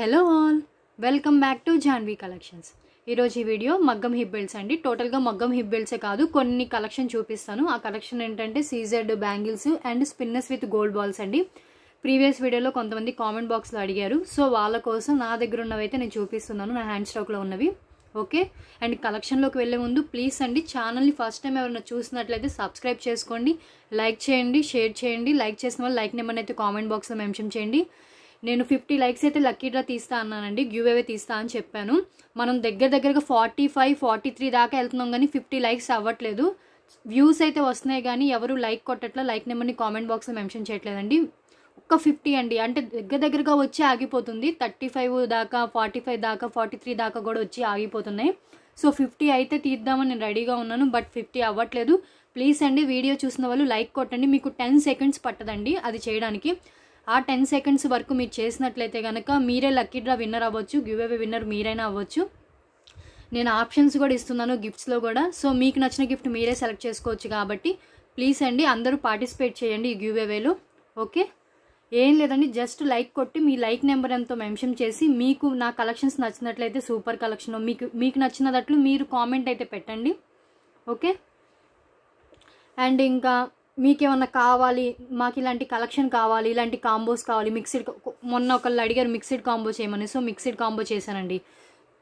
hello all welcome back to Janvi collections ఈరోజు ఈ video మగ్గం హిప్ బెల్ట్స్ అండి టోటల్గా మగ్గం హిప్ బెల్ట్సే కాదు కొన్ని కలెక్షన్ చూపిస్తాను ఆ కలెక్షన్ ఏంటంటే CZ bangles and spinners with gold balls అండి ప్రీవియస్ వీడియోలో కొంతమంది కామెంట్ బాక్స్లో అడిగారు సో వాళ్ళ కోసం నా దగ్గర ఉన్నవైతే నేను చూపిస్తున్నాను నా హ్యాండ్ స్టాక్లో ఉన్నవి ఓకే అండ్ కలెక్షన్లోకి వెళ్ళే ముందు ప్లీజ్ అండి ఛానల్ని ఫస్ట్ టైం ఎవరైనా చూసినట్లయితే సబ్స్క్రైబ్ చేసుకోండి లైక్ చేయండి షేర్ చేయండి లైక్ చేసిన వాళ్ళు లైక్ నెంబర్ని అయితే కామెంట్ బాక్స్లో మెన్షన్ చేయండి నేను ఫిఫ్టీ లైక్స్ అయితే లక్కీ డ్రా తీస్తా అన్నానండి గివ్ అవే తీస్తా అని చెప్పాను మనం దగ్గర దగ్గరగా ఫార్టీ ఫైవ్ ఫార్టీ త్రీ దాకా వెళ్తున్నాం కానీ ఫిఫ్టీ లైక్స్ అవ్వట్లేదు వ్యూస్ అయితే వస్తున్నాయి కానీ ఎవరు లైక్ కొట్టట్లో లైక్ నెంబర్ని కామెంట్ బాక్స్లో మెన్షన్ చేయట్లేదండి ఒక్క ఫిఫ్టీ అండి అంటే దగ్గర దగ్గరగా వచ్చి ఆగిపోతుంది థర్టీ ఫైవ్ దాకా ఫార్టీ ఫైవ్ దాకా ఫార్టీ త్రీ దాకా కూడా వచ్చి ఆగిపోతున్నాయి సో ఫిఫ్టీ అయితే తీద్దామని నేను రెడీగా ఉన్నాను బట్ ఫిఫ్టీ అవ్వట్లేదు ప్లీజ్ అండి వీడియో చూసిన వాళ్ళు లైక్ కొట్టండి మీకు టెన్ సెకండ్స్ పట్టదండి అది చేయడానికి ఆ టెన్ సెకండ్స్ వరకు మీరు చేసినట్లయితే కనుక మీరే లక్కీ డ్రా విన్నర్ అవ్వచ్చు గివ్ అవే విన్నర్ మీరైనా అవ్వచ్చు నేను ఆప్షన్స్ కూడా ఇస్తున్నాను గిఫ్ట్స్లో కూడా సో మీకు నచ్చిన గిఫ్ట్ మీరే సెలెక్ట్ చేసుకోవచ్చు కాబట్టి ప్లీజ్ అండి అందరూ పార్టిసిపేట్ చేయండి ఈ గివ్ ఓకే ఏం లేదండి జస్ట్ లైక్ కొట్టి మీ లైక్ నెంబర్ ఎంతో మెన్షన్ చేసి మీకు నా కలెక్షన్స్ నచ్చినట్లయితే సూపర్ కలెక్షన్ మీకు మీకు నచ్చినట్లు మీరు కామెంట్ అయితే పెట్టండి ఓకే అండ్ ఇంకా మీకేమన్నా కావాలి మాకు ఇలాంటి కలెక్షన్ కావాలి ఇలాంటి కాంబోస్ కావాలి మిక్సిడ్ మొన్న ఒకళ్ళు అడిగారు మిక్సిడ్ కాంబో చేయమని సో మిక్సిడ్ కాంబో చేశానండి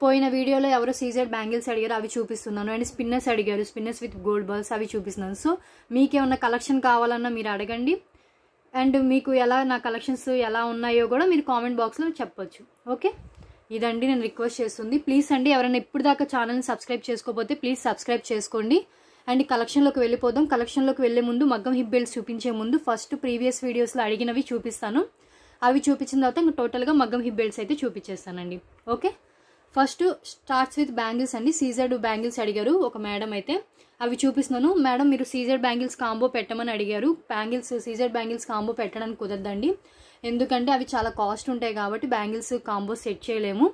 పోయిన వీడియోలో ఎవరో సీజెడ్ బ్యాంగిల్స్ అడిగారు అవి చూపిస్తున్నాను అండ్ స్పిన్నర్స్ అడిగారు స్పిన్నర్స్ విత్ గోల్డ్ బాల్స్ అవి చూపిస్తున్నాను సో మీకేమన్నా కలెక్షన్ కావాలన్నా మీరు అడగండి అండ్ మీకు ఎలా నా కలెక్షన్స్ ఎలా ఉన్నాయో కూడా మీరు కామెంట్ బాక్స్లో చెప్పొచ్చు ఓకే ఇదండి నేను రిక్వెస్ట్ చేస్తుంది ప్లీజ్ అండి ఎవరైనా ఇప్పుడు దాకా ఛానల్ని సబ్స్క్రైబ్ చేసుకోకపోతే ప్లీజ్ సబ్స్క్రైబ్ చేసుకోండి అండ్ కలెక్షన్లోకి వెళ్ళిపోదాం కలెక్షన్లోకి వెళ్ళే ముందు మగ్గం హిప్ బెల్ట్స్ చూపించే ముందు ఫస్ట్ ప్రీవియస్ వీడియోస్లో అడిగినవి చూపిస్తాను అవి చూపించిన తర్వాత ఇంకా టోటల్గా మగ్గం హిప్ బెల్ట్స్ అయితే చూపించేస్తానండి okay first starts with bangles అండి సీజర్డ్ బ్యాంగిల్స్ అడిగారు ఒక మేడం అయితే అవి చూపిస్తున్నాను మేడం మీరు సీజర్డ్ బ్యాంగిల్స్ కాంబో పెట్టమని అడిగారు బ్యాంగిల్స్ సీజర్డ్ బ్యాంగిల్స్ కాంబో పెట్టడానికి కుదరదండి ఎందుకంటే అవి చాలా కాస్ట్ ఉంటాయి కాబట్టి బ్యాంగిల్స్ కాంబో సెట్ చేయలేము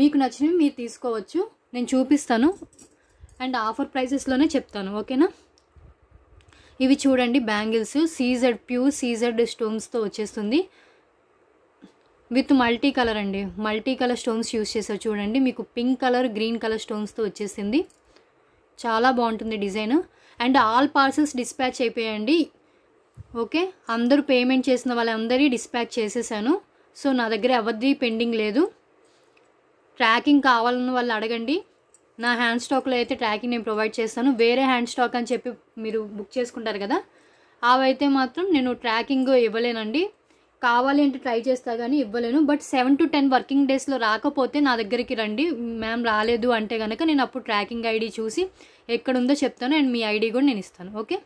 మీకు నచ్చినవి మీరు తీసుకోవచ్చు నేను చూపిస్తాను అండ్ ఆఫర్ ప్రైజెస్లోనే చెప్తాను ఓకేనా ఇవి చూడండి బ్యాంగిల్స్ సీజడ్ ప్యూర్ సీజడ్ స్టోన్స్తో వచ్చేస్తుంది విత్ మల్టీ కలర్ అండి మల్టీ కలర్ స్టోన్స్ యూస్ చేశారు చూడండి మీకు పింక్ కలర్ గ్రీన్ కలర్ స్టోన్స్తో వచ్చేసింది చాలా బాగుంటుంది design and all parcels dispatch అయిపోయాయండి ఓకే అందరూ పేమెంట్ చేసిన వాళ్ళందరి డిస్పాచ్ చేసేసాను సో నా దగ్గర ఎవరిది పెండింగ్ లేదు ట్రాకింగ్ కావాలన్న వాళ్ళు అడగండి నా హ్యాండ్ స్టాక్లో అయితే ట్రాకింగ్ నేను ప్రొవైడ్ చేస్తాను వేరే హ్యాండ్ స్టాక్ అని చెప్పి మీరు బుక్ చేసుకుంటారు కదా అవైతే మాత్రం నేను ట్రాకింగ్ ఇవ్వలేనండి కావాలి అంటే ట్రై చేస్తా కానీ ఇవ్వలేను but seven to ten working డేస్లో రాకపోతే నా దగ్గరికి రండి మ్యామ్ రాలేదు అంటే కనుక నేను అప్పుడు ట్రాకింగ్ ఐడి చూసి ఎక్కడుందో చెప్తాను అండ్ మీ ఐడి కూడా నేను ఇస్తాను ఓకే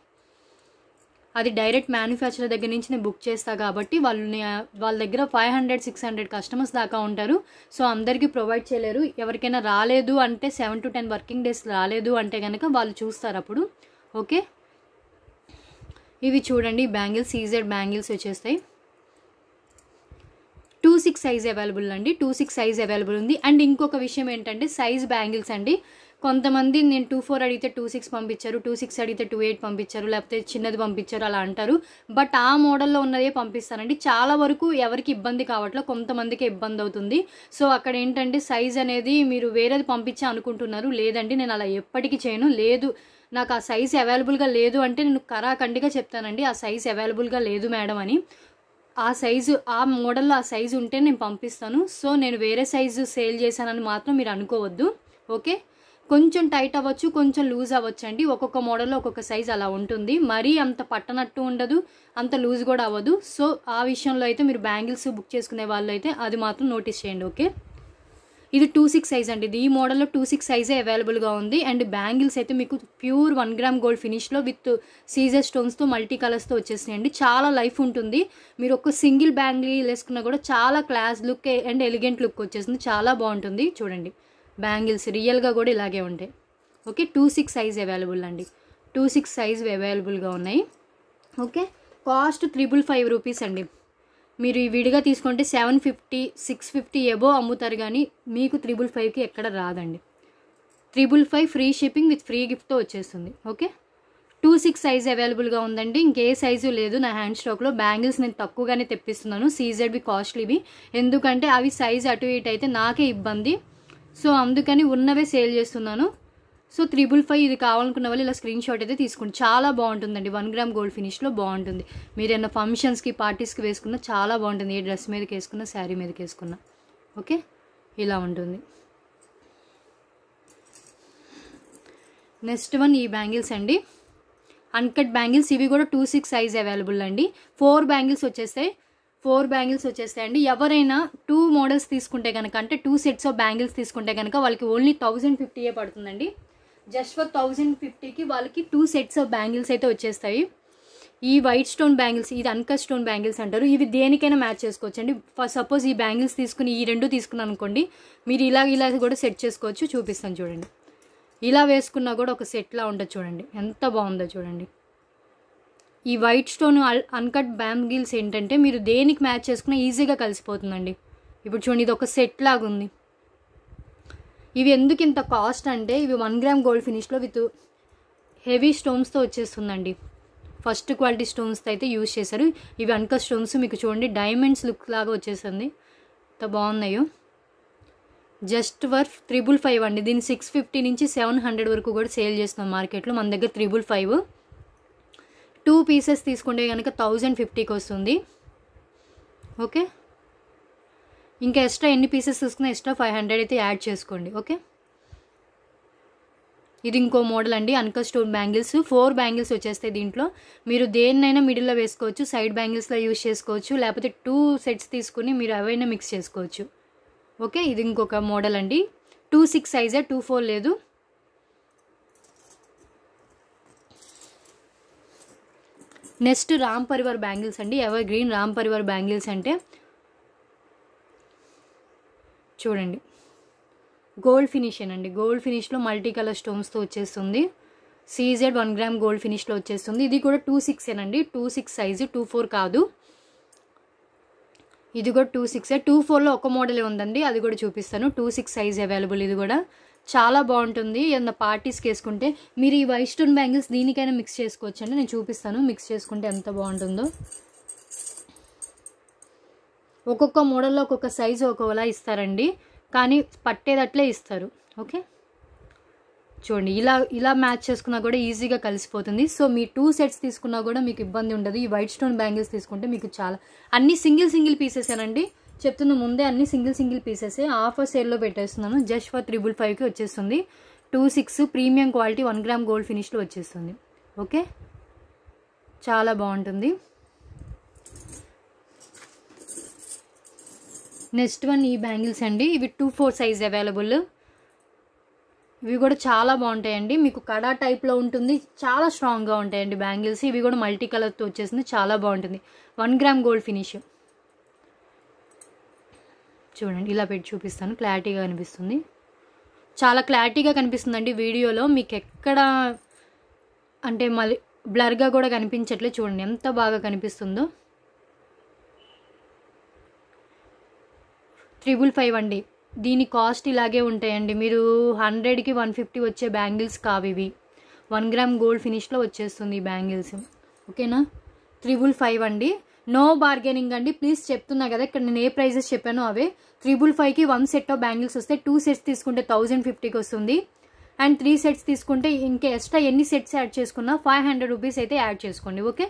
అది డైరెక్ట్ మ్యానుఫ్యాక్చరర్ దగ్గర నుంచి నేను బుక్ చేస్తా కాబట్టి వాళ్ళు వాళ్ళ దగ్గర five hundred six hundred customers దాకా ఉంటారు సో అందరికీ ప్రొవైడ్ చేయలేరు ఎవరికైనా రాలేదు అంటే seven to ten working days రాలేదు అంటే కనుక వాళ్ళు చూస్తారు అప్పుడు ఓకే ఇవి చూడండి బ్యాంగిల్స్ ఈజెడ్ బ్యాంగిల్స్ వచ్చేస్తాయి టూ సిక్స్ సైజ్ అవైలబుల్ అండి టూ సిక్స్ సైజ్ అవైలబుల్ ఉంది అండ్ ఇంకొక విషయం ఏంటంటే సైజ్ బ్యాంగిల్స్ అండి కొంతమంది నేను టూ ఫోర్ అడిగితే టూ సిక్స్ పంపించారు టూ సిక్స్ అడిగితే టూ ఎయిట్ పంపించారు లేకపోతే చిన్నది పంపించారు అలా అంటారు బట్ ఆ మోడల్లో ఉన్నదే పంపిస్తానండి చాలా వరకు ఎవరికి ఇబ్బంది కావట్లో కొంతమందికి ఇబ్బంది అవుతుంది సో అక్కడ ఏంటంటే సైజ్ అనేది మీరు వేరేది పంపించే అనుకుంటున్నారు లేదండి నేను అలా ఎప్పటికీ చేయను లేదు నాకు ఆ సైజ్ అవైలబుల్గా లేదు అంటే నేను కరాఖండిగా చెప్తానండి ఆ సైజ్ అవైలబుల్గా లేదు మేడం అని ఆ సైజు ఆ మోడల్లో ఆ సైజు ఉంటే నేను పంపిస్తాను సో నేను వేరే సైజు సేల్ చేశానని మాత్రం మీరు అనుకోవద్దు ఓకే కొంచెం టైట్ అవ్వచ్చు కొంచెం లూజ్ అవ్వచ్చు అండి ఒక్కొక్క మోడల్లో ఒక్కొక్క సైజ్ అలా ఉంటుంది మరీ అంత పట్టనట్టు ఉండదు అంత లూజ్ కూడా అవ్వదు సో ఆ విషయంలో అయితే మీరు బ్యాంగిల్స్ బుక్ చేసుకునే వాళ్ళు అయితే అది మాత్రం నోటీస్ చేయండి ఓకే ఇది టూ సిక్స్ సైజ్ అండి ఇది ఈ మోడల్లో టూ సిక్స్ సైజే అవైలబుల్గా ఉంది అండ్ బ్యాంగిల్స్ అయితే మీకు ప్యూర్ వన్ గ్రామ్ గోల్డ్ ఫినిష్లో విత్ సీజర్ స్టోన్స్తో మల్టీ కలర్స్తో వచ్చేసినాయండి చాలా లైఫ్ ఉంటుంది మీరు ఒక సింగిల్ బ్యాంగిల్ వేసుకున్నా కూడా చాలా class look and elegant look వచ్చేసింది చాలా బాగుంటుంది చూడండి బ్యాంగిల్స్ రియల్గా కూడా ఇలాగే ఉంటాయి okay two six size available అండి టూ సిక్స్ సైజ్ అవైలబుల్గా ఉన్నాయి okay cost triple five rupees అండి మీరు ఈ విడిగా తీసుకుంటే seven fifty six fifty above అమ్ముతారు కానీ మీకు త్రిబుల్ ఫైవ్కి ఎక్కడ రాదండి triple five free shipping with free గిఫ్ట్తో వచ్చేస్తుంది ఓకే టూ సిక్స్ సైజ్ అవైలబుల్గా ఉందండి ఇంకే సైజు లేదు నా హ్యాండ్ స్టాక్లో బ్యాంగిల్స్ నేను తక్కువగానే తెప్పిస్తున్నాను సీజెడ్వి కాస్ట్లీవి ఎందుకంటే అవి సైజ్ అటు ఇటు అయితే నాకే ఇబ్బంది సో అందుకని ఉన్నవే సేల్ చేస్తున్నాను సో త్రిబుల్ ఫైవ్ ఇది కావాలనుకున్న వాళ్ళు ఇలా స్క్రీన్ షాట్ అయితే తీసుకోండి చాలా బాగుంటుందండి వన్ గ్రామ్ గోల్డ్ ఫినిష్లో బాగుంటుంది మీరు ఏమైనా ఫంక్షన్స్కి పార్టీస్కి వేసుకున్నా చాలా బాగుంటుంది ఏ డ్రెస్ మీదకి వేసుకున్నా శారీ మీదకి వేసుకున్నా ఓకే ఇలా ఉంటుంది నెక్స్ట్ వన్ ఈ బ్యాంగిల్స్ అండి అన్కట్ బ్యాంగిల్స్ ఇవి కూడా టూ సిక్స్ సైజ్ అవైలబుల్ అండి ఫోర్ బ్యాంగిల్స్ వచ్చేస్తాయి ఫోర్ బ్యాంగిల్స్ వచ్చేస్తాయండి ఎవరైనా టూ మోడల్స్ తీసుకుంటే కనుక అంటే టూ సెట్స్ ఆఫ్ బ్యాంగిల్స్ తీసుకుంటే కనుక వాళ్ళకి ఓన్లీ థౌజండ్ ఫిఫ్టీయే పడుతుందండి జస్ట్ ఫర్ థౌజండ్ ఫిఫ్టీకి వాళ్ళకి టూ సెట్స్ ఆఫ్ బ్యాంగిల్స్ అయితే వచ్చేస్తాయి ఈ వైట్ స్టోన్ బ్యాంగిల్స్ ఇది అన్కట్ స్టోన్ బ్యాంగిల్స్ అంటారు ఇవి దేనికైనా మ్యాచ్ చేసుకోవచ్చు అండి ఫస్ట్ సపోజ్ ఈ బ్యాంగిల్స్ తీసుకుని ఈ రెండు తీసుకున్నాను అనుకోండి మీరు ఇలా ఇలా కూడా సెట్ చేసుకోవచ్చు చూపిస్తాను చూడండి ఇలా వేసుకున్నా కూడా ఒక సెట్లా ఉండదు చూడండి ఎంత బాగుందో చూడండి ఈ వైట్ స్టోన్ అన్కట్ బ్యాంగిల్స్ ఏంటంటే మీరు దేనికి మ్యాచ్ చేసుకున్నా ఈజీగా కలిసిపోతుందండి ఇప్పుడు చూడండి ఇది ఒక సెట్ లాగా ఉంది ఇవి ఎందుకు ఇంత కాస్ట్ అంటే ఇవి వన్ గ్రామ్ గోల్డ్ ఫినిష్లో విత్ హెవీ స్టోన్స్తో వచ్చేస్తుందండి ఫస్ట్ క్వాలిటీ స్టోన్స్తో అయితే యూజ్ చేశారు ఇవి అన్క స్టోన్స్ మీకు చూడండి డైమండ్స్ లుక్ లాగా వచ్చేసింది ఇంత బాగున్నాయో జస్ట్ వర్ఫ్ త్రిబుల్ ఫైవ్ అండి దీన్ని సిక్స్ ఫిఫ్టీ నుంచి సెవెన్ హండ్రెడ్ వరకు కూడా సేల్ చేస్తున్నాం మార్కెట్లో మన దగ్గర త్రిబుల్ ఫైవ్ టూ పీసెస్ తీసుకుంటే కనుక థౌజండ్ ఫిఫ్టీకి వస్తుంది ఓకే ఇంకా ఎక్స్ట్రా ఎన్ని పీసెస్ తీసుకున్నా ఎక్స్ట్రా ఫైవ్ హండ్రెడ్ అయితే యాడ్ చేసుకోండి ఓకే ఇది ఇంకో మోడల్ అండి అనక స్టోన్ బ్యాంగిల్స్ ఫోర్ బ్యాంగిల్స్ వచ్చేస్తాయి దీంట్లో మీరు దేన్నైనా మిడిల్లో వేసుకోవచ్చు సైడ్ బ్యాంగిల్స్లో యూజ్ చేసుకోవచ్చు లేకపోతే టూ సెట్స్ తీసుకుని మీరు అవైనా మిక్స్ చేసుకోవచ్చు ఓకే ఇది ఇంకొక మోడల్ అండి టూ సిక్స్ సైజే టూ ఫోర్ లేదు నెక్స్ట్ రామ్ పరివార్ బ్యాంగిల్స్ అండి evergreen Ram Parivar bangles అంటే చూడండి గోల్డ్ ఫినిష్ అండి గోల్డ్ ఫినిష్లో మల్టీ కలర్ స్టోన్స్తో వచ్చేస్తుంది సీజెడ్ వన్ గ్రామ్ గోల్డ్ ఫినిష్లో వచ్చేస్తుంది ఇది కూడా టూ సిక్స్ అండి two six size two four కాదు ఇది కూడా టూ సిక్స్ టూ ఫోర్లో ఒక మోడలే ఉందండి అది కూడా చూపిస్తాను టూ సిక్స్ సైజ్ అవైలబుల్ ఇది కూడా చాలా బాగుంటుంది ఏదైనా పార్టీస్కి వేసుకుంటే మీరు ఈ వైట్ స్టోన్ బ్యాంగిల్స్ దీనికైనా మిక్స్ చేసుకోవచ్చండి నేను చూపిస్తాను మిక్స్ చేసుకుంటే ఎంత బాగుంటుందో ఒక్కొక్క మోడల్లో ఒక్కొక్క సైజు ఒక్కోలా ఇస్తారండి కానీ పట్టేదట్లే ఇస్తారు ఓకే చూడండి ఇలా ఇలా మ్యాచ్ చేసుకున్నా కూడా ఈజీగా కలిసిపోతుంది సో మీ టూ సెట్స్ తీసుకున్నా కూడా మీకు ఇబ్బంది ఉండదు ఈ వైట్ స్టోన్ బ్యాంగిల్స్ తీసుకుంటే మీకు చాలా అన్ని సింగిల్ సింగిల్ పీసెస్ అండి చెప్తున్న ముందే అన్ని సింగిల్ సింగిల్ పీసెస్ ఆఫర్ సేల్లో పెట్టేస్తున్నాను జస్ట్ ఫర్ త్రిబుల్ ఫైవ్కి వచ్చేస్తుంది two six premium quality one gram gold ఫినిష్లో వచ్చేస్తుంది ఓకే చాలా బాగుంటుంది నెక్స్ట్ వన్ ఈ బ్యాంగిల్స్ అండి ఇవి టూ ఫోర్ సైజ్ అవైలబుల్ ఇవి కూడా చాలా బాగుంటాయండి మీకు కడా టైప్లో ఉంటుంది చాలా స్ట్రాంగ్గా ఉంటాయండి బ్యాంగిల్స్ ఇవి కూడా మల్టీ కలర్తో వచ్చేసింది చాలా బాగుంటుంది వన్ గ్రామ్ గోల్డ్ ఫినిష్ చూడండి ఇలా పెట్టి చూపిస్తాను క్లారిటీగా కనిపిస్తుంది చాలా క్లారిటీగా కనిపిస్తుందండి వీడియోలో మీకు ఎక్కడ అంటే మళ్ళీ బ్లర్గా కూడా కనిపించట్లే చూడండి ఎంత బాగా కనిపిస్తుందో త్రిబుల్ ఫైవ్ అండి దీని కాస్ట్ ఇలాగే ఉంటాయండి మీరు హండ్రెడ్కి వన్ ఫిఫ్టీ వచ్చే బ్యాంగిల్స్ ఇవి వన్ గ్రామ్ గోల్డ్ ఫినిష్లో వచ్చేస్తుంది ఈ బ్యాంగిల్స్ ఓకేనా త్రిబుల్ ఫైవ్ అండి నో బార్గెనింగ్ అండి ప్లీజ్ చెప్తున్నా కదా ఇక్కడ నేను ఏ ప్రైజెస్ చెప్పానో అవే త్రిబుల్ ఫైవ్కి వన్ సెట్ ఆఫ్ బ్యాంగిల్స్ వస్తే టూ సెట్స్ తీసుకుంటే థౌజండ్ ఫిఫ్టీకి వస్తుంది అండ్ త్రీ సెట్స్ తీసుకుంటే ఇంకా ఎక్స్ట్రా ఎన్ని సెట్స్ యాడ్ చేసుకున్నా ఫైవ్ హండ్రెడ్ రూపీస్ అయితే యాడ్ చేసుకోండి ఓకే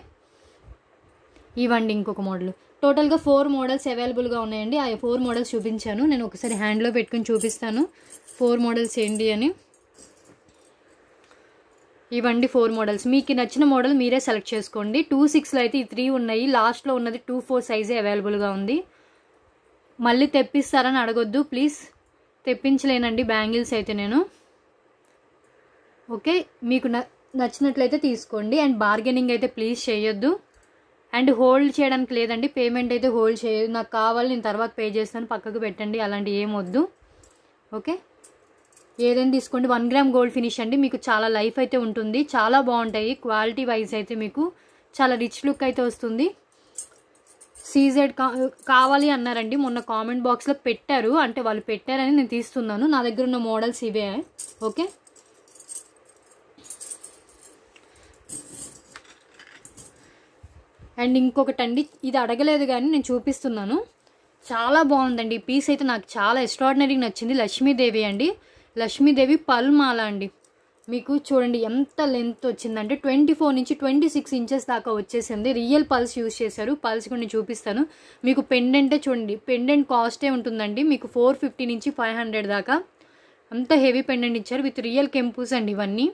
ఇవ్వండి ఇంకొక మోడల్ టోటల్గా ఫోర్ మోడల్స్ అవైలబుల్గా ఉన్నాయండి ఆ ఫోర్ మోడల్స్ చూపించాను నేను ఒకసారి హ్యాండ్లో పెట్టుకుని చూపిస్తాను ఫోర్ మోడల్స్ ఏంటి అని ఇవండి ఫోర్ మోడల్స్ మీకు నచ్చిన మోడల్ మీరే సెలెక్ట్ చేసుకోండి టూ సిక్స్లో అయితే ఈ త్రీ ఉన్నాయి లాస్ట్లో ఉన్నది టూ ఫోర్ సైజే అవైలబుల్గా ఉంది మళ్ళీ తెప్పిస్తారని అడగొద్దు ప్లీజ్ తెప్పించలేనండి బ్యాంగిల్స్ అయితే నేను ఓకే మీకు నచ్చినట్లయితే తీసుకోండి అండ్ బార్గెనింగ్ అయితే ప్లీజ్ చేయొద్దు అండ్ హోల్డ్ చేయడానికి లేదండి పేమెంట్ అయితే హోల్డ్ చేయదు నాకు కావాలి నేను తర్వాత పే చేస్తాను పక్కకు పెట్టండి అలాంటి ఏమొద్దు ఓకే ఏదైనా తీసుకోండి వన్ గ్రామ్ గోల్డ్ ఫినిష్ అండి మీకు చాలా లైఫ్ అయితే ఉంటుంది చాలా బాగుంటాయి క్వాలిటీ వైజ్ అయితే మీకు చాలా రిచ్ లుక్ అయితే వస్తుంది సీజెడ్ కావాలి అన్నారండి మొన్న కామెంట్ బాక్స్లో పెట్టారు అంటే వాళ్ళు పెట్టారని నేను తీస్తున్నాను నా దగ్గర ఉన్న మోడల్స్ ఇవే ఓకే అండ్ ఇంకొకటండి ఇది అడగలేదు కానీ నేను చూపిస్తున్నాను చాలా బాగుందండి ఈ పీస్ అయితే నాకు చాలా ఎక్స్ట్రాడినరీగా నచ్చింది లక్ష్మీదేవి అండి లక్ష్మీదేవి పల్మాల అండి మీకు చూడండి ఎంత లెంత్ వచ్చిందంటే ట్వంటీ ఫోర్ నుంచి ట్వంటీ సిక్స్ ఇంచెస్ దాకా వచ్చేసింది రియల్ పల్స్ యూజ్ చేశారు పల్స్ కొన్ని చూపిస్తాను మీకు పెండెంటే చూడండి పెండెంట్ కాస్టే ఉంటుందండి మీకు ఫోర్ ఫిఫ్టీ నుంచి ఫైవ్ హండ్రెడ్ దాకా అంత హెవీ పెండెంట్ ఇచ్చారు విత్ రియల్ కెంపూస్ అండి ఇవన్నీ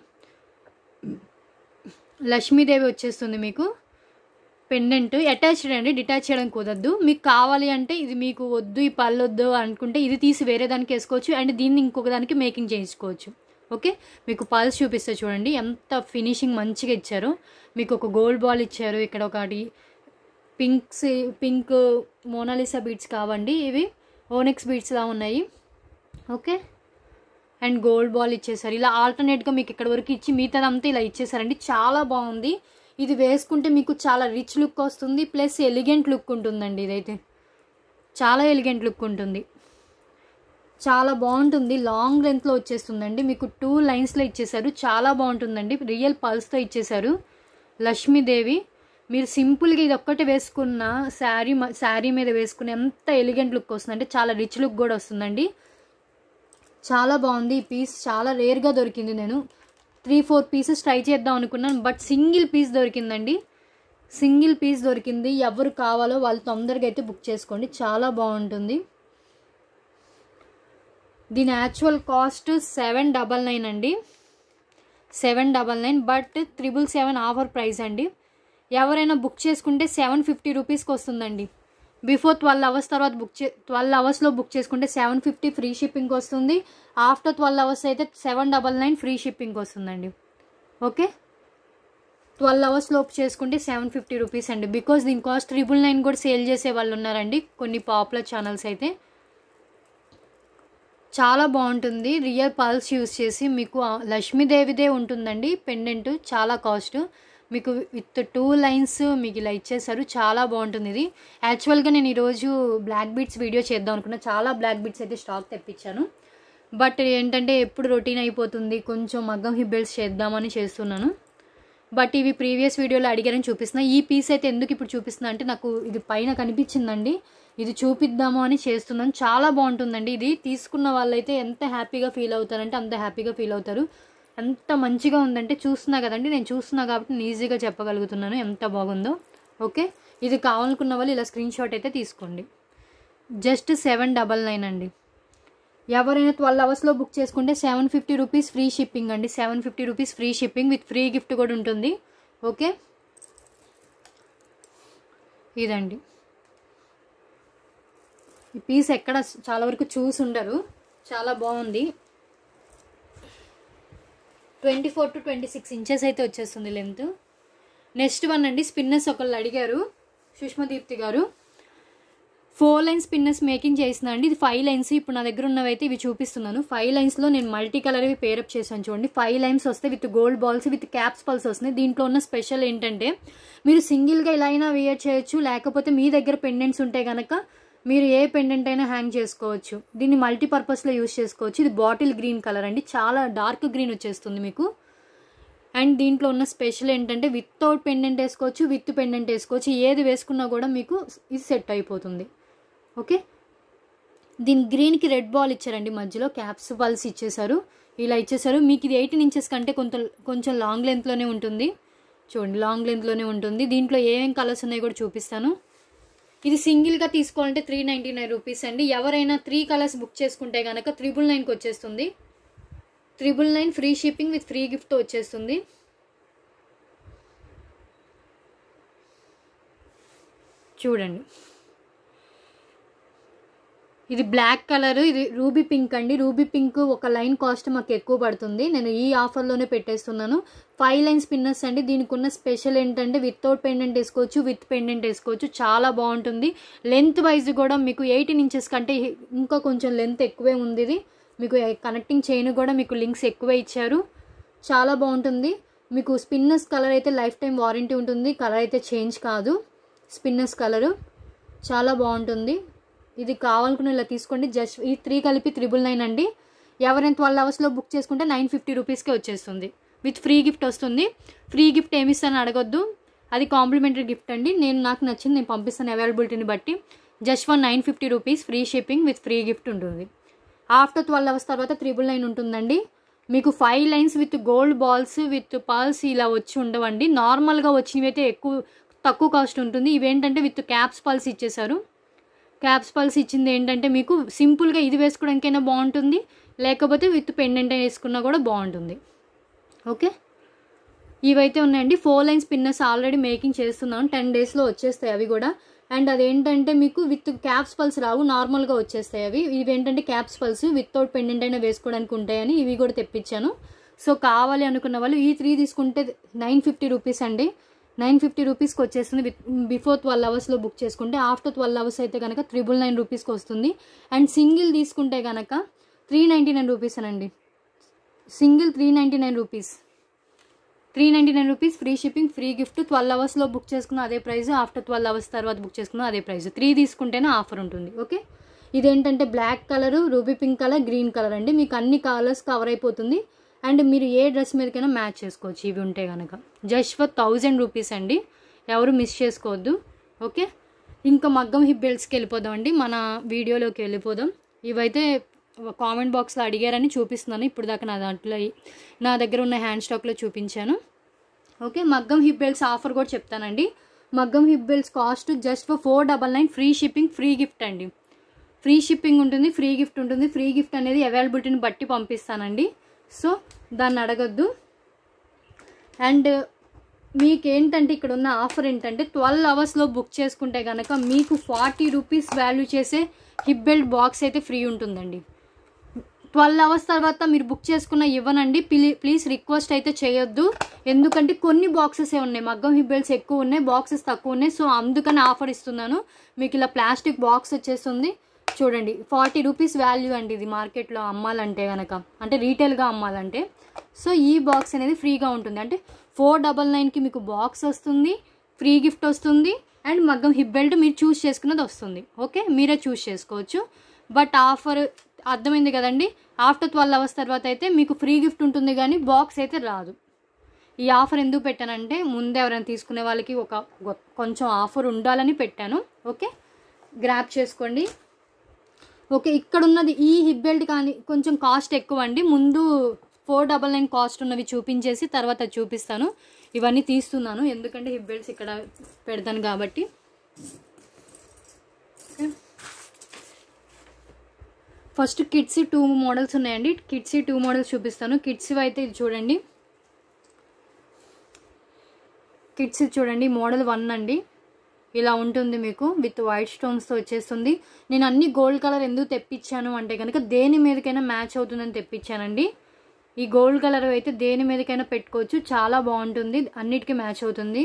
లక్ష్మీదేవి వచ్చేస్తుంది మీకు పెండెంట్ అటాచ్డ్ అండి డిటాచ్ చేయడం కుదరదు మీకు కావాలి అంటే ఇది మీకు వద్దు ఈ పళ్ళు వద్దు అనుకుంటే ఇది తీసి వేరే దానికి వేసుకోవచ్చు అండ్ దీన్ని ఇంకొక దానికి మేకింగ్ చేయించుకోవచ్చు ఓకే మీకు పల్స్ చూపిస్తే చూడండి ఎంత ఫినిషింగ్ మంచిగా ఇచ్చారు మీకు ఒక గోల్డ్ బాల్ ఇచ్చారు ఇక్కడ ఒకటి పింక్స్ పింక్ మోనాలిసా బీట్స్ కావండి ఇవి ఓనెక్స్ బీట్స్లా ఉన్నాయి ఓకే అండ్ గోల్డ్ బాల్ ఇచ్చేసారు ఇలా ఆల్టర్నేట్గా మీకు ఇక్కడ వరకు ఇచ్చి మిగతాదంతా ఇలా ఇచ్చేసారండి చాలా బాగుంది ఇది వేసుకుంటే మీకు చాలా రిచ్ లుక్ వస్తుంది ప్లస్ ఎలిగెంట్ లుక్ ఉంటుందండి ఇదైతే చాలా ఎలిగెంట్ లుక్ ఉంటుంది చాలా బాగుంటుంది లాంగ్ లెంత్లో వచ్చేస్తుందండి మీకు టూ లైన్స్లో ఇచ్చేశారు చాలా బాగుంటుందండి రియల్ పల్స్తో ఇచ్చేశారు లక్ష్మీదేవి మీరు సింపుల్గా ఇది ఒక్కటి వేసుకున్న శారీ శారీ మీద వేసుకుని ఎంత ఎలిగెంట్ లుక్ వస్తుందంటే చాలా రిచ్ లుక్ కూడా వస్తుందండి చాలా బాగుంది ఈ పీస్ చాలా రేర్గా దొరికింది నేను త్రీ ఫోర్ పీసెస్ ట్రై చేద్దాం అనుకున్నాను బట్ సింగిల్ పీస్ దొరికిందండి సింగిల్ పీస్ దొరికింది ఎవరు కావాలో వాళ్ళు తొందరగా అయితే బుక్ చేసుకోండి చాలా బాగుంటుంది దీని actual cost seven double nine అండి seven double nine but triple seven offer price అండి ఎవరైనా బుక్ చేసుకుంటే సెవెన్ ఫిఫ్టీ రూపీస్కి వస్తుందండి బిఫోర్ ట్వెల్వ్ అవర్స్ తర్వాత బుక్ చే ట్వెల్వ్ అవర్స్లో బుక్ చేసుకుంటే సెవెన్ ఫిఫ్టీ ఫ్రీ షిప్పింగ్ వస్తుంది ఆఫ్టర్ ట్వెల్వ్ అవర్స్ అయితే seven double nine free shipping వస్తుందండి ఓకే ట్వెల్వ్ అవర్స్ లోపు చేసుకుంటే సెవెన్ ఫిఫ్టీ రూపీస్ అండి బికాజ్ దీని కాస్ట్ ట్రిపుల్ నైన్ కూడా సేల్ చేసే వాళ్ళు ఉన్నారండి కొన్ని పాపులర్ ఛానల్స్ అయితే చాలా బాగుంటుంది రియల్ పల్స్ యూస్ చేసి మీకు లక్ష్మీదేవిదే ఉంటుందండి పెండెంట్ చాలా కాస్ట్ మీకు విత్ టూ లైన్స్ మీకు ఇలా ఇచ్చేసారు చాలా బాగుంటుంది ఇది యాక్చువల్గా నేను ఈరోజు బ్లాక్ బీట్స్ వీడియో చేద్దాం అనుకున్నా చాలా బ్లాక్ బీట్స్ అయితే స్టాక్ తెప్పించాను బట్ ఏంటంటే ఎప్పుడు రొటీన్ అయిపోతుంది కొంచెం మగ్గం హిబ్బెల్స్ చేద్దామని చేస్తున్నాను బట్ ఇవి ప్రీవియస్ వీడియోలో అడిగారని చూపిస్తున్నా ఈ పీస్ అయితే ఎందుకు ఇప్పుడు చూపిస్తున్నా అంటే నాకు ఇది పైన కనిపించిందండి ఇది చూపిద్దాము అని చేస్తున్నాను చాలా బాగుంటుందండి ఇది తీసుకున్న వాళ్ళైతే ఎంత హ్యాపీగా ఫీల్ అవుతారంటే అంత హ్యాపీగా ఫీల్ అవుతారు ఎంత మంచిగా ఉందంటే చూస్తున్నా కదండి నేను చూస్తున్నా కాబట్టి నేను ఈజీగా చెప్పగలుగుతున్నాను ఎంత బాగుందో ఓకే ఇది కావాలనుకున్న వాళ్ళు ఇలా స్క్రీన్ షాట్ అయితే తీసుకోండి జస్ట్ సెవెన్ డబల్ నైన్ అండి ఎవరైనా ట్వెల్వ్ అవర్స్లో బుక్ చేసుకుంటే seven fifty rupees free shipping అండి seven fifty rupees free shipping with free gift కూడా ఉంటుంది ఓకే ఇదండి ఈ పీస్ ఎక్కడ చాలా వరకు చూసి ఉండరు చాలా బాగుంది twenty four to twenty six inches అయితే వచ్చేస్తుంది లెంత్ నెక్స్ట్ వన్ అండి స్పిన్నర్స్ ఒకళ్ళు అడిగారు సుష్మదీప్తి గారు ఫోర్ లైన్ స్పిన్నర్స్ మేకింగ్ చేసిన అండి ఇది ఫైవ్ లైన్స్ ఇప్పుడు నా దగ్గర ఉన్నవైతే ఇవి చూపిస్తున్నాను ఫైవ్ లైన్స్లో నేను మల్టీ కలర్వి పేరప్ చేశాను చూడండి ఫైవ్ లైన్స్ వస్తే with gold balls with caps pearls వస్తున్నాయి దీంట్లో ఉన్న స్పెషల్ ఏంటంటే మీరు సింగిల్గా ఇలా అయినా వేయర్ చేయొచ్చు లేకపోతే మీ దగ్గర పెండెంట్స్ ఉంటే కనుక మీరు ఏ పెండెంట్ అయినా హ్యాంగ్ చేసుకోవచ్చు దీన్ని మల్టీపర్పస్లో యూస్ చేసుకోవచ్చు ఇది బాటిల్ గ్రీన్ కలర్ అండి చాలా డార్క్ గ్రీన్ వచ్చేస్తుంది మీకు అండ్ దీంట్లో ఉన్న స్పెషల్ ఏంటంటే వితౌట్ పెండెంట్ వేసుకోవచ్చు విత్ పెండెంట్ వేసుకోవచ్చు ఏది వేసుకున్నా కూడా మీకు ఇది సెట్ అయిపోతుంది ఓకే దీని గ్రీన్కి రెడ్ బాల్ ఇచ్చారండి మధ్యలో క్యాప్స్ బాల్స్ ఇచ్చేశారు ఇలా ఇచ్చేశారు మీకు ఇది ఎయిటీన్ ఇంచెస్ కంటే కొంత కొంచెం లాంగ్ లెంత్లోనే ఉంటుంది చూడండి లాంగ్ లెంత్లోనే ఉంటుంది దీంట్లో ఏమేమి కలర్స్ ఉన్నాయో కూడా చూపిస్తాను ఇది సింగిల్గా తీసుకోవాలంటే త్రీ నైంటీ నైన్ రూపీస్ అండి ఎవరైనా త్రీ కలర్స్ బుక్ చేసుకుంటే కనుక త్రిబుల్ నైన్కి వచ్చేస్తుంది triple nine free shipping with free gift వచ్చేస్తుంది చూడండి ఇది బ్లాక్ కలర్ ఇది రూబీ పింక్ అండి రూబీ పింక్ ఒక లైన్ కాస్ట్ మాకు ఎక్కువ పడుతుంది నేను ఈ ఆఫర్లోనే పెట్టేస్తున్నాను ఫైవ్ లైన్ స్పిన్నర్స్ అండి దీనికి ఉన్న స్పెషల్ ఏంటంటే వితౌట్ పెండెంట్ వేసుకోవచ్చు విత్ పెండెంట్ వేసుకోవచ్చు చాలా బాగుంటుంది లెంత్ వైజ్ కూడా మీకు ఎయిటీన్ ఇంచెస్ కంటే ఇంకా కొంచెం లెంత్ ఎక్కువే ఉంది ఇది మీకు కనెక్టింగ్ చైన్ కూడా మీకు లింక్స్ ఎక్కువే ఇచ్చారు చాలా బాగుంటుంది మీకు స్పిన్నర్స్ కలర్ అయితే లైఫ్ టైం వారంటీ ఉంటుంది కలర్ అయితే చేంజ్ కాదు స్పిన్నర్స్ కలరు చాలా బాగుంటుంది ఇది కావాలనుకున్న ఇలా తీసుకోండి జస్ట్ ఈ త్రీ కలిపి త్రిబుల్ నైన్ అండి ఎవరైనా ట్వెల్వ్ అవర్స్లో బుక్ చేసుకుంటే నైన్ ఫిఫ్టీ రూపీస్కే వచ్చేస్తుంది విత్ ఫ్రీ గిఫ్ట్ వస్తుంది ఫ్రీ గిఫ్ట్ ఏమి ఇస్తాను అడగొద్దు అది కాంప్లిమెంటరీ గిఫ్ట్ అండి నేను నాకు నచ్చింది నేను పంపిస్తాను అవైలబిలిటీని బట్టి just one nine fifty rupees free shipping with free gift ఉంటుంది ఆఫ్టర్ ట్వెల్వ్ అవర్స్ తర్వాత త్రిబుల్ నైన్ ఉంటుందండి మీకు five lines with gold balls with pearls ఇలా వచ్చి ఉండవండి నార్మల్గా వచ్చినవి అయితే ఎక్కువ తక్కువ కాస్ట్ ఉంటుంది ఇవేంటంటే విత్ క్యాప్స్ పల్స్ ఇచ్చేశారు క్యాప్స్ పల్స్ ఇచ్చింది ఏంటంటే మీకు సింపుల్గా ఇది వేసుకోవడానికైనా బాగుంటుంది లేకపోతే విత్ పెండెంట్ వేసుకున్నా కూడా బాగుంటుంది ఓకే ఇవైతే ఉన్నాయండి four line spinners already making చేస్తున్నాం టెన్ డేస్లో వచ్చేస్తాయి అవి కూడా అండ్ అదేంటంటే మీకు విత్ క్యాప్స్ పల్స్ రావు నార్మల్గా వచ్చేస్తాయి అవి ఇవి ఏంటంటే క్యాప్స్ పల్స్ వితౌట్ పెండెంట్ అయినా వేసుకోవడానికి ఉంటాయని ఇవి కూడా తెప్పించాను సో కావాలి అనుకున్న వాళ్ళు ఈ త్రీ తీసుకుంటే నైన్ ఫిఫ్టీ రూపీస్ అండి నైన్ ఫిఫ్టీ రూపీస్కి వచ్చేస్తుంది బిఫోర్ ట్వెల్వ్ అవర్స్లో బుక్ చేసుకుంటే ఆఫ్టర్ ట్వెల్వ్ అవర్స్ అయితే కనుక త్రిబుల్ నైన్ రూపీస్కి వస్తుంది అండ్ సింగిల్ తీసుకుంటే కనుక త్రీ నైంటీ నైన్ రూపీస్ అనండి single three ninety nine rupees three ninety nine rupees free shipping free gift twelve అవర్స్లో బుక్ చేసుకున్న అదే ప్రైస్ ఆఫ్టర్ ట్వెల్వ్ అవర్స్ తర్వాత బుక్ చేసుకున్న అదే ప్రైస్ త్రీ తీసుకుంటేనే ఆఫర్ ఉంటుంది ఓకే ఇదేంటంటే black colour ruby pink colour green colour అండి మీకు అన్ని కలర్స్ కవర్ అయిపోతుంది అండ్ మీరు ఏ డ్రెస్ మీదకైనా మ్యాచ్ చేసుకోవచ్చు ఇవి ఉంటే కనుక జస్ట్ ఫర్ థౌజండ్ రూపీస్ అండి ఎవరు మిస్ చేసుకోవద్దు ఓకే ఇంకా మగ్గం హిప్ బెల్ట్స్కి వెళ్ళిపోదాం అండి మన వీడియోలోకి వెళ్ళిపోదాం ఇవైతే కామెంట్ బాక్స్లో అడిగారని చూపిస్తున్నాను ఇప్పుడు దాకా నా దాంట్లో నా దగ్గర ఉన్న హ్యాండ్ స్టాక్లో చూపించాను ఓకే మగ్గం హిప్ బెల్ట్స్ ఆఫర్ కూడా చెప్తానండి మగ్గం hip belts cost just for four double nine free shipping free gift అండి ఫ్రీ షిప్పింగ్ ఉంటుంది ఫ్రీ గిఫ్ట్ ఉంటుంది ఫ్రీ గిఫ్ట్ అనేది అవైలబిలిటీని బట్టి పంపిస్తానండి సో దాన్ని అడగద్దు అండ్ మీకేంటంటే ఇక్కడ ఉన్న ఆఫర్ ఏంటంటే ట్వెల్వ్ అవర్స్లో బుక్ చేసుకుంటే కనుక మీకు ఫార్టీ రూపీస్ వాల్యూ చేసే హిప్ బెల్ట్ బాక్స్ అయితే ఫ్రీ ఉంటుందండి ట్వెల్వ్ అవర్స్ తర్వాత మీరు బుక్ చేసుకున్న ఇవ్వనండి ప్లీజ్ రిక్వెస్ట్ అయితే చేయొద్దు ఎందుకంటే కొన్ని బాక్సెసే ఉన్నాయి మగ్గం హిప్ బెల్ట్స్ ఎక్కువ ఉన్నాయి బాక్సెస్ తక్కువ ఉన్నాయి సో అందుకని ఆఫర్ ఇస్తున్నాను మీకు ఇలా ప్లాస్టిక్ బాక్స్ వచ్చేస్తుంది చూడండి ఫార్టీ రూపీస్ వాల్యూ అండి ఇది మార్కెట్లో అమ్మాలంటే కనుక అంటే రీటైల్గా అమ్మాలంటే సో ఈ బాక్స్ అనేది ఫ్రీగా ఉంటుంది అంటే ఫోర్ డబల్ నైన్కి మీకు బాక్స్ వస్తుంది ఫ్రీ గిఫ్ట్ వస్తుంది అండ్ మగ్గం హిప్ బెల్ట్ మీరు చూస్ చేసుకున్నది వస్తుంది ఓకే మీరే చూస్ చేసుకోవచ్చు బట్ ఆఫర్ అర్థమైంది కదండి ఆఫ్టర్ ట్వెల్వ్ అవర్స్ తర్వాత అయితే మీకు ఫ్రీ గిఫ్ట్ ఉంటుంది కానీ బాక్స్ అయితే రాదు ఈ ఆఫర్ ఎందుకు పెట్టానంటే ముందే ఎవరైనా తీసుకునే వాళ్ళకి ఒక కొంచెం ఆఫర్ ఉండాలని పెట్టాను ఓకే గ్రాప్ చేసుకోండి ఓకే ఇక్కడ ఉన్నది ఈ హిప్ బెల్ట్ కానీ కొంచెం కాస్ట్ ఎక్కువ అండి ముందు ఫోర్ డబల్ నైన్ కాస్ట్ ఉన్నవి చూపించేసి తర్వాత చూపిస్తాను ఇవన్నీ తీస్తున్నాను ఎందుకంటే హిప్ బెల్ట్స్ ఇక్కడ పెడతాను కాబట్టి ఫస్ట్ కిడ్స్ టూ మోడల్స్ ఉన్నాయండి కిడ్స్ టూ మోడల్స్ చూపిస్తాను కిడ్స్ అయితే ఇది చూడండి కిడ్స్ చూడండి మోడల్ వన్ అండి ఇలా ఉంటుంది మీకు విత్ వైట్ స్టోన్స్తో వచ్చేస్తుంది నేను అన్ని గోల్డ్ కలర్ ఎందుకు తెప్పించాను అంటే కనుక దేని మీదకైనా మ్యాచ్ అవుతుందని తెప్పించానండి ఈ గోల్డ్ కలర్ అయితే దేని మీదకైనా పెట్టుకోవచ్చు చాలా బాగుంటుంది అన్నిటికీ మ్యాచ్ అవుతుంది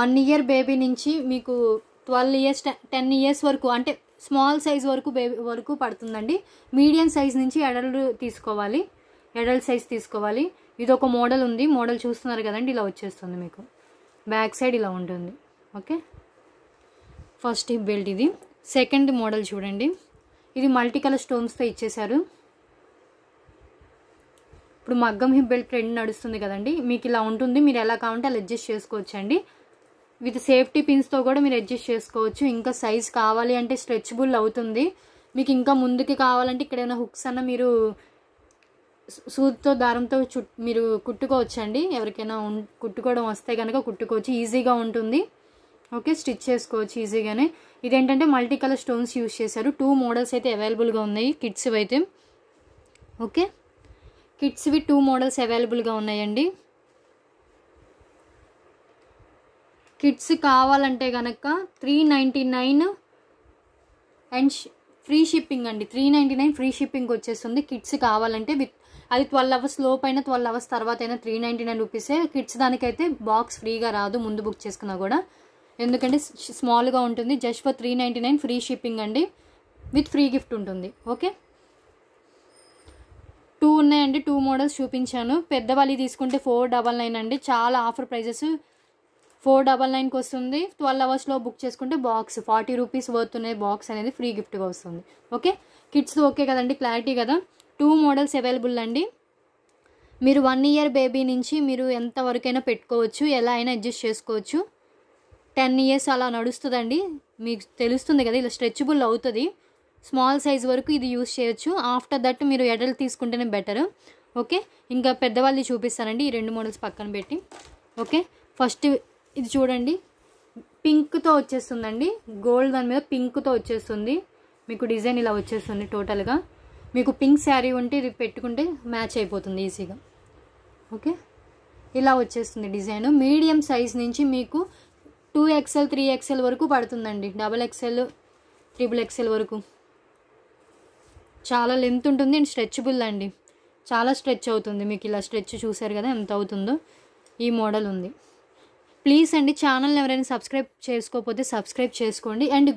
వన్ ఇయర్ బేబీ నుంచి మీకు ట్వెల్వ్ ఇయర్స్ టెన్ ఇయర్స్ వరకు అంటే స్మాల్ సైజ్ వరకు బేబీ వరకు పడుతుందండి మీడియం సైజ్ నుంచి ఎడల్ తీసుకోవాలి ఎడల్ సైజ్ తీసుకోవాలి ఇది ఒక మోడల్ ఉంది మోడల్ చూస్తున్నారు కదండి ఇలా వచ్చేస్తుంది మీకు బ్యాక్ సైడ్ ఇలా ఉంటుంది ఓకే ఫస్ట్ హిప్ బెల్ట్ ఇది సెకండ్ మోడల్ చూడండి ఇది మల్టీ కలర్ స్టోన్స్తో ఇచ్చేశారు ఇప్పుడు మగ్గం హిప్ బెల్ట్ ట్రెండ్ నడుస్తుంది కదండి మీకు ఇలా ఉంటుంది మీరు ఎలా కావాలంటే అలా అడ్జస్ట్ చేసుకోవచ్చండి విత్ సేఫ్టీ పిన్స్తో కూడా మీరు అడ్జస్ట్ చేసుకోవచ్చు ఇంకా సైజ్ కావాలి అంటే స్ట్రెచ్బుల్ అవుతుంది మీకు ఇంకా ముందుకి కావాలంటే ఇక్కడ ఏమైనా హుక్స్ అన్న మీరు సూదితో దారంతో చు మీరు కుట్టుకోవచ్చండి ఎవరికైనా ఉం కుట్టుకోవడం వస్తే కనుక కుట్టుకోవచ్చు ఈజీగా ఉంటుంది ఓకే స్టిచ్ చేసుకోవచ్చు ఈజీగానే ఇదేంటంటే మల్టీ కలర్ స్టోన్స్ యూజ్ చేశారు టూ మోడల్స్ అయితే అవైలబుల్గా ఉన్నాయి కిడ్స్ అయితే ఓకే కిడ్స్వి టూ మోడల్స్ అవైలబుల్గా ఉన్నాయండి కిడ్స్ కావాలంటే కనుక three ninety nine and free shipping అండి three ninety nine free shipping వచ్చేస్తుంది కిడ్స్ కావాలంటే విత్ అది ట్వెల్వ్ అవర్స్ లోపు అయినా ట్వెల్వ్ అవర్స్ తర్వాత అయినా త్రీ నైంటీ నైన్ రూపీసే కిడ్స్ దానికైతే బాక్స్ ఫ్రీగా రాదు ముందు బుక్ చేసుకున్నా కూడా ఎందుకంటే స్మాల్గా ఉంటుంది just for three ninety nine free shipping అండి విత్ ఫ్రీ గిఫ్ట్ ఉంటుంది ఓకే టూ ఉన్నాయండి టూ మోడల్స్ చూపించాను పెద్దవాళ్ళు తీసుకుంటే ఫోర్ డబల్ నైన్ అండి చాలా ఆఫర్ ప్రైజెస్ ఫోర్ డబల్ నైన్కి వస్తుంది ట్వెల్వ్ అవర్స్లో బుక్ చేసుకుంటే box forty rupees worth box అనేది ఫ్రీ గిఫ్ట్గా వస్తుంది ఓకే కిడ్స్ ఓకే కదండి క్లారిటీ కదా టూ మోడల్స్ అవైలబుల్ అండి మీరు వన్ ఇయర్ బేబీ నుంచి మీరు ఎంతవరకైనా పెట్టుకోవచ్చు ఎలా అయినా అడ్జస్ట్ చేసుకోవచ్చు టెన్ ఇయర్స్ అలా నడుస్తుందండి మీకు తెలుస్తుంది కదా ఇలా స్ట్రెచబుల్ అవుతుంది స్మాల్ సైజ్ వరకు ఇది యూస్ చేయొచ్చు ఆఫ్టర్ దట్ మీరు ఎడల్ తీసుకుంటేనే బెటర్ ఓకే ఇంకా పెద్దవాళ్ళు చూపిస్తానండి ఈ రెండు మోడల్స్ పక్కన పెట్టి ఓకే ఫస్ట్ ఇది చూడండి పింక్తో వచ్చేస్తుందండి గోల్డ్ దాని మీద పింక్తో వచ్చేస్తుంది మీకు డిజైన్ ఇలా వచ్చేస్తుంది టోటల్గా మీకు పింక్ శారీ ఉంటే ఇది పెట్టుకుంటే మ్యాచ్ అయిపోతుంది ఈజీగా ఓకే ఇలా వచ్చేస్తుంది డిజైన్ మీడియం సైజ్ నుంచి మీకు టూ ఎక్స్ఎల్ త్రీ ఎక్స్ఎల్ వరకు పడుతుందండి డబల్ ఎక్స్ఎల్ త్రిబుల్ ఎక్స్ఎల్ వరకు చాలా లెంత్ ఉంటుంది అండ్ స్ట్రెచ్బుల్ అండి చాలా స్ట్రెచ్ అవుతుంది మీకు ఇలా స్ట్రెచ్ చూసారు కదా ఎంత అవుతుందో ఈ మోడల్ ఉంది ప్లీజ్ అండి ఛానల్ని ఎవరైనా సబ్స్క్రైబ్ చేసుకోకపోతే సబ్స్క్రైబ్ చేసుకోండి అండ్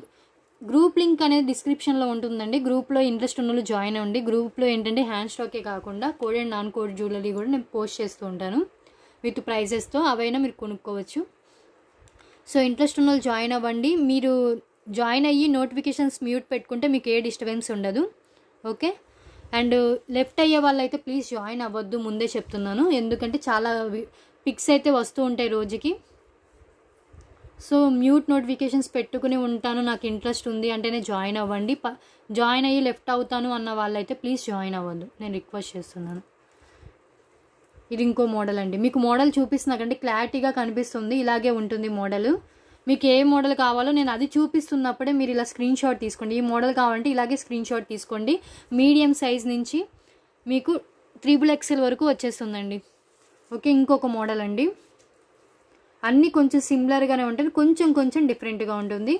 గ్రూప్ లింక్ అనేది డిస్క్రిప్షన్లో ఉంటుందండి గ్రూప్లో ఇంట్రెస్ట్ ఉన్న జాయిన్ అవ్వండి గ్రూప్లో ఏంటంటే హ్యాండ్ స్టాకే కాకుండా code and non code jewellery కూడా నేను పోస్ట్ చేస్తూ ఉంటాను విత్ ప్రైజెస్తో అవైనా మీరు కొనుక్కోవచ్చు సో ఇంట్రెస్ట్ ఉన్న జాయిన్ అవ్వండి మీరు జాయిన్ అయ్యి నోటిఫికేషన్స్ మ్యూట్ పెట్టుకుంటే మీకు ఏ డిస్టర్బెన్స్ ఉండదు ఓకే అండ్ లెఫ్ట్ అయ్యే వాళ్ళైతే ప్లీజ్ జాయిన్ అవ్వద్దు ముందే చెప్తున్నాను ఎందుకంటే చాలా పిక్స్ అయితే వస్తూ ఉంటాయి రోజుకి సో మ్యూట్ నోటిఫికేషన్స్ పెట్టుకుని ఉంటాను నాకు ఇంట్రెస్ట్ ఉంది అంటే నేను జాయిన్ అవ్వండి జాయిన్ అయ్యి లెఫ్ట్ అవుతాను అన్న వాళ్ళైతే ప్లీజ్ జాయిన్ అవ్వద్దు నేను రిక్వెస్ట్ చేస్తున్నాను ఇది ఇంకో మోడల్ అండి మీకు మోడల్ చూపిస్తున్నాకండి క్లారిటీగా కనిపిస్తుంది ఇలాగే ఉంటుంది మోడల్ మీకు ఏ మోడల్ కావాలో నేను అది చూపిస్తున్నప్పుడే మీరు ఇలా స్క్రీన్ షాట్ తీసుకోండి ఈ మోడల్ కావాలంటే ఇలాగే స్క్రీన్ షాట్ తీసుకోండి మీడియం సైజ్ నుంచి మీకు త్రిబుల్ ఎక్సెల్ వరకు వచ్చేస్తుందండి ఓకే ఇంకొక మోడల్ అండి అన్నీ కొంచెం సిమిలర్గానే ఉంటాయి కొంచెం కొంచెం డిఫరెంట్గా ఉంటుంది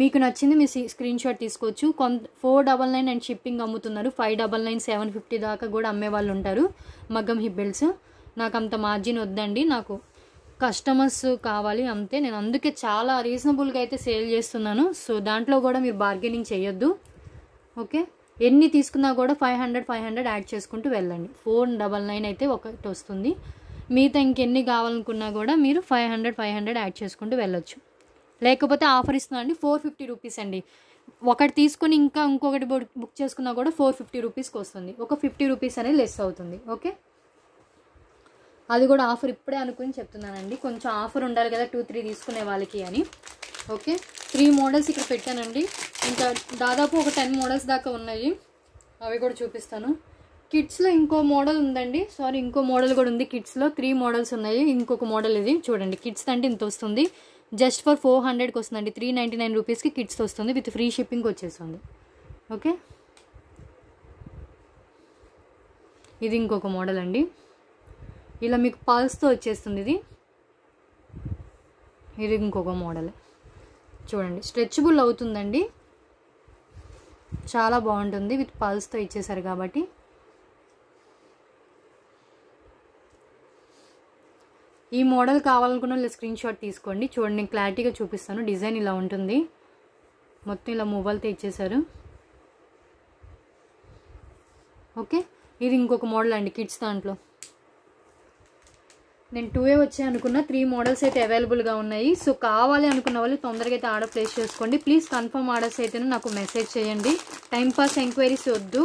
మీకు నచ్చింది మీ స్క్రీన్ షాట్ తీసుకోవచ్చు కొంత four double nine and shipping అమ్ముతున్నారు five double nine seven fifty దాకా కూడా అమ్మే వాళ్ళు ఉంటారు మగ్గం హిబ్బెల్స్ నాకు అంత మార్జిన్ వద్దండి నాకు కస్టమర్స్ కావాలి అంతే నేను అందుకే చాలా రీజనబుల్గా అయితే సేల్ చేస్తున్నాను సో దాంట్లో కూడా మీరు బార్గెనింగ్ చేయొద్దు ఓకే ఎన్ని తీసుకున్నా కూడా five hundred five hundred add చేసుకుంటూ వెళ్ళండి ఫోర్ డబల్ నైన్ అయితే ఒకటి వస్తుంది మిగతా ఇంకెన్ని కావాలనుకున్నా కూడా మీరు five hundred five hundred add చేసుకుంటూ వెళ్ళొచ్చు లేకపోతే ఆఫర్ అండి ఫోర్ ఫిఫ్టీ రూపీస్ అండి ఒకటి తీసుకుని ఇంకా ఇంకొకటి బుక్ చేసుకున్నా కూడా ఫోర్ ఫిఫ్టీ రూపీస్కి వస్తుంది ఒక ఫిఫ్టీ రూపీస్ అనేది లెస్ అవుతుంది ఓకే అది కూడా ఆఫర్ ఇప్పుడే అనుకుని చెప్తున్నానండి కొంచెం ఆఫర్ ఉండాలి కదా టూ త్రీ తీసుకునే వాళ్ళకి అని ఓకే త్రీ మోడల్స్ ఇక్కడ పెట్టానండి ఇంకా దాదాపు ఒక టెన్ మోడల్స్ దాకా ఉన్నాయి అవి కూడా చూపిస్తాను కిడ్స్లో ఇంకో మోడల్ ఉందండి సారీ ఇంకో మోడల్ కూడా ఉంది కిడ్స్లో త్రీ మోడల్స్ ఉన్నాయి ఇంకొక మోడల్ ఇది చూడండి కిడ్స్ అంటే ఇంత వస్తుంది జస్ట్ ఫర్ ఫోర్ హండ్రెడ్కి వస్తుందండి త్రీ నైంటీ నైన్ రూపీస్కి కిడ్స్ వస్తుంది విత్ ఫ్రీ షిప్పింగ్ వచ్చేస్తుంది ఓకే ఇది ఇంకొక మోడల్ అండి ఇలా మీకు పల్స్తో వచ్చేస్తుంది ఇది ఇది ఇంకొక మోడల్ చూడండి స్ట్రెచబుల్ అవుతుందండి చాలా బాగుంటుంది విత్ పల్స్తో ఇచ్చేసారు కాబట్టి ఈ మోడల్ కావాలనుకున్న వాళ్ళు స్క్రీన్ షాట్ తీసుకోండి చూడండి నేను క్లారిటీగా చూపిస్తాను డిజైన్ ఇలా ఉంటుంది మొత్తం ఇలా మూవాలతో ఇచ్చేశారు ఓకే ఇది ఇంకొక మోడల్ అండి కిడ్స్ దాంట్లో నేను టూ ఏ వచ్చాయి అనుకున్న త్రీ మోడల్స్ అయితే అవైలబుల్గా ఉన్నాయి సో కావాలి అనుకున్న వాళ్ళు తొందరగా అయితే ఆర్డర్ ప్లేస్ చేసుకోండి ప్లీజ్ కన్ఫర్మ్ ఆర్డర్స్ అయితే నాకు మెసేజ్ చేయండి టైంపాస్ ఎంక్వైరీస్ వద్దు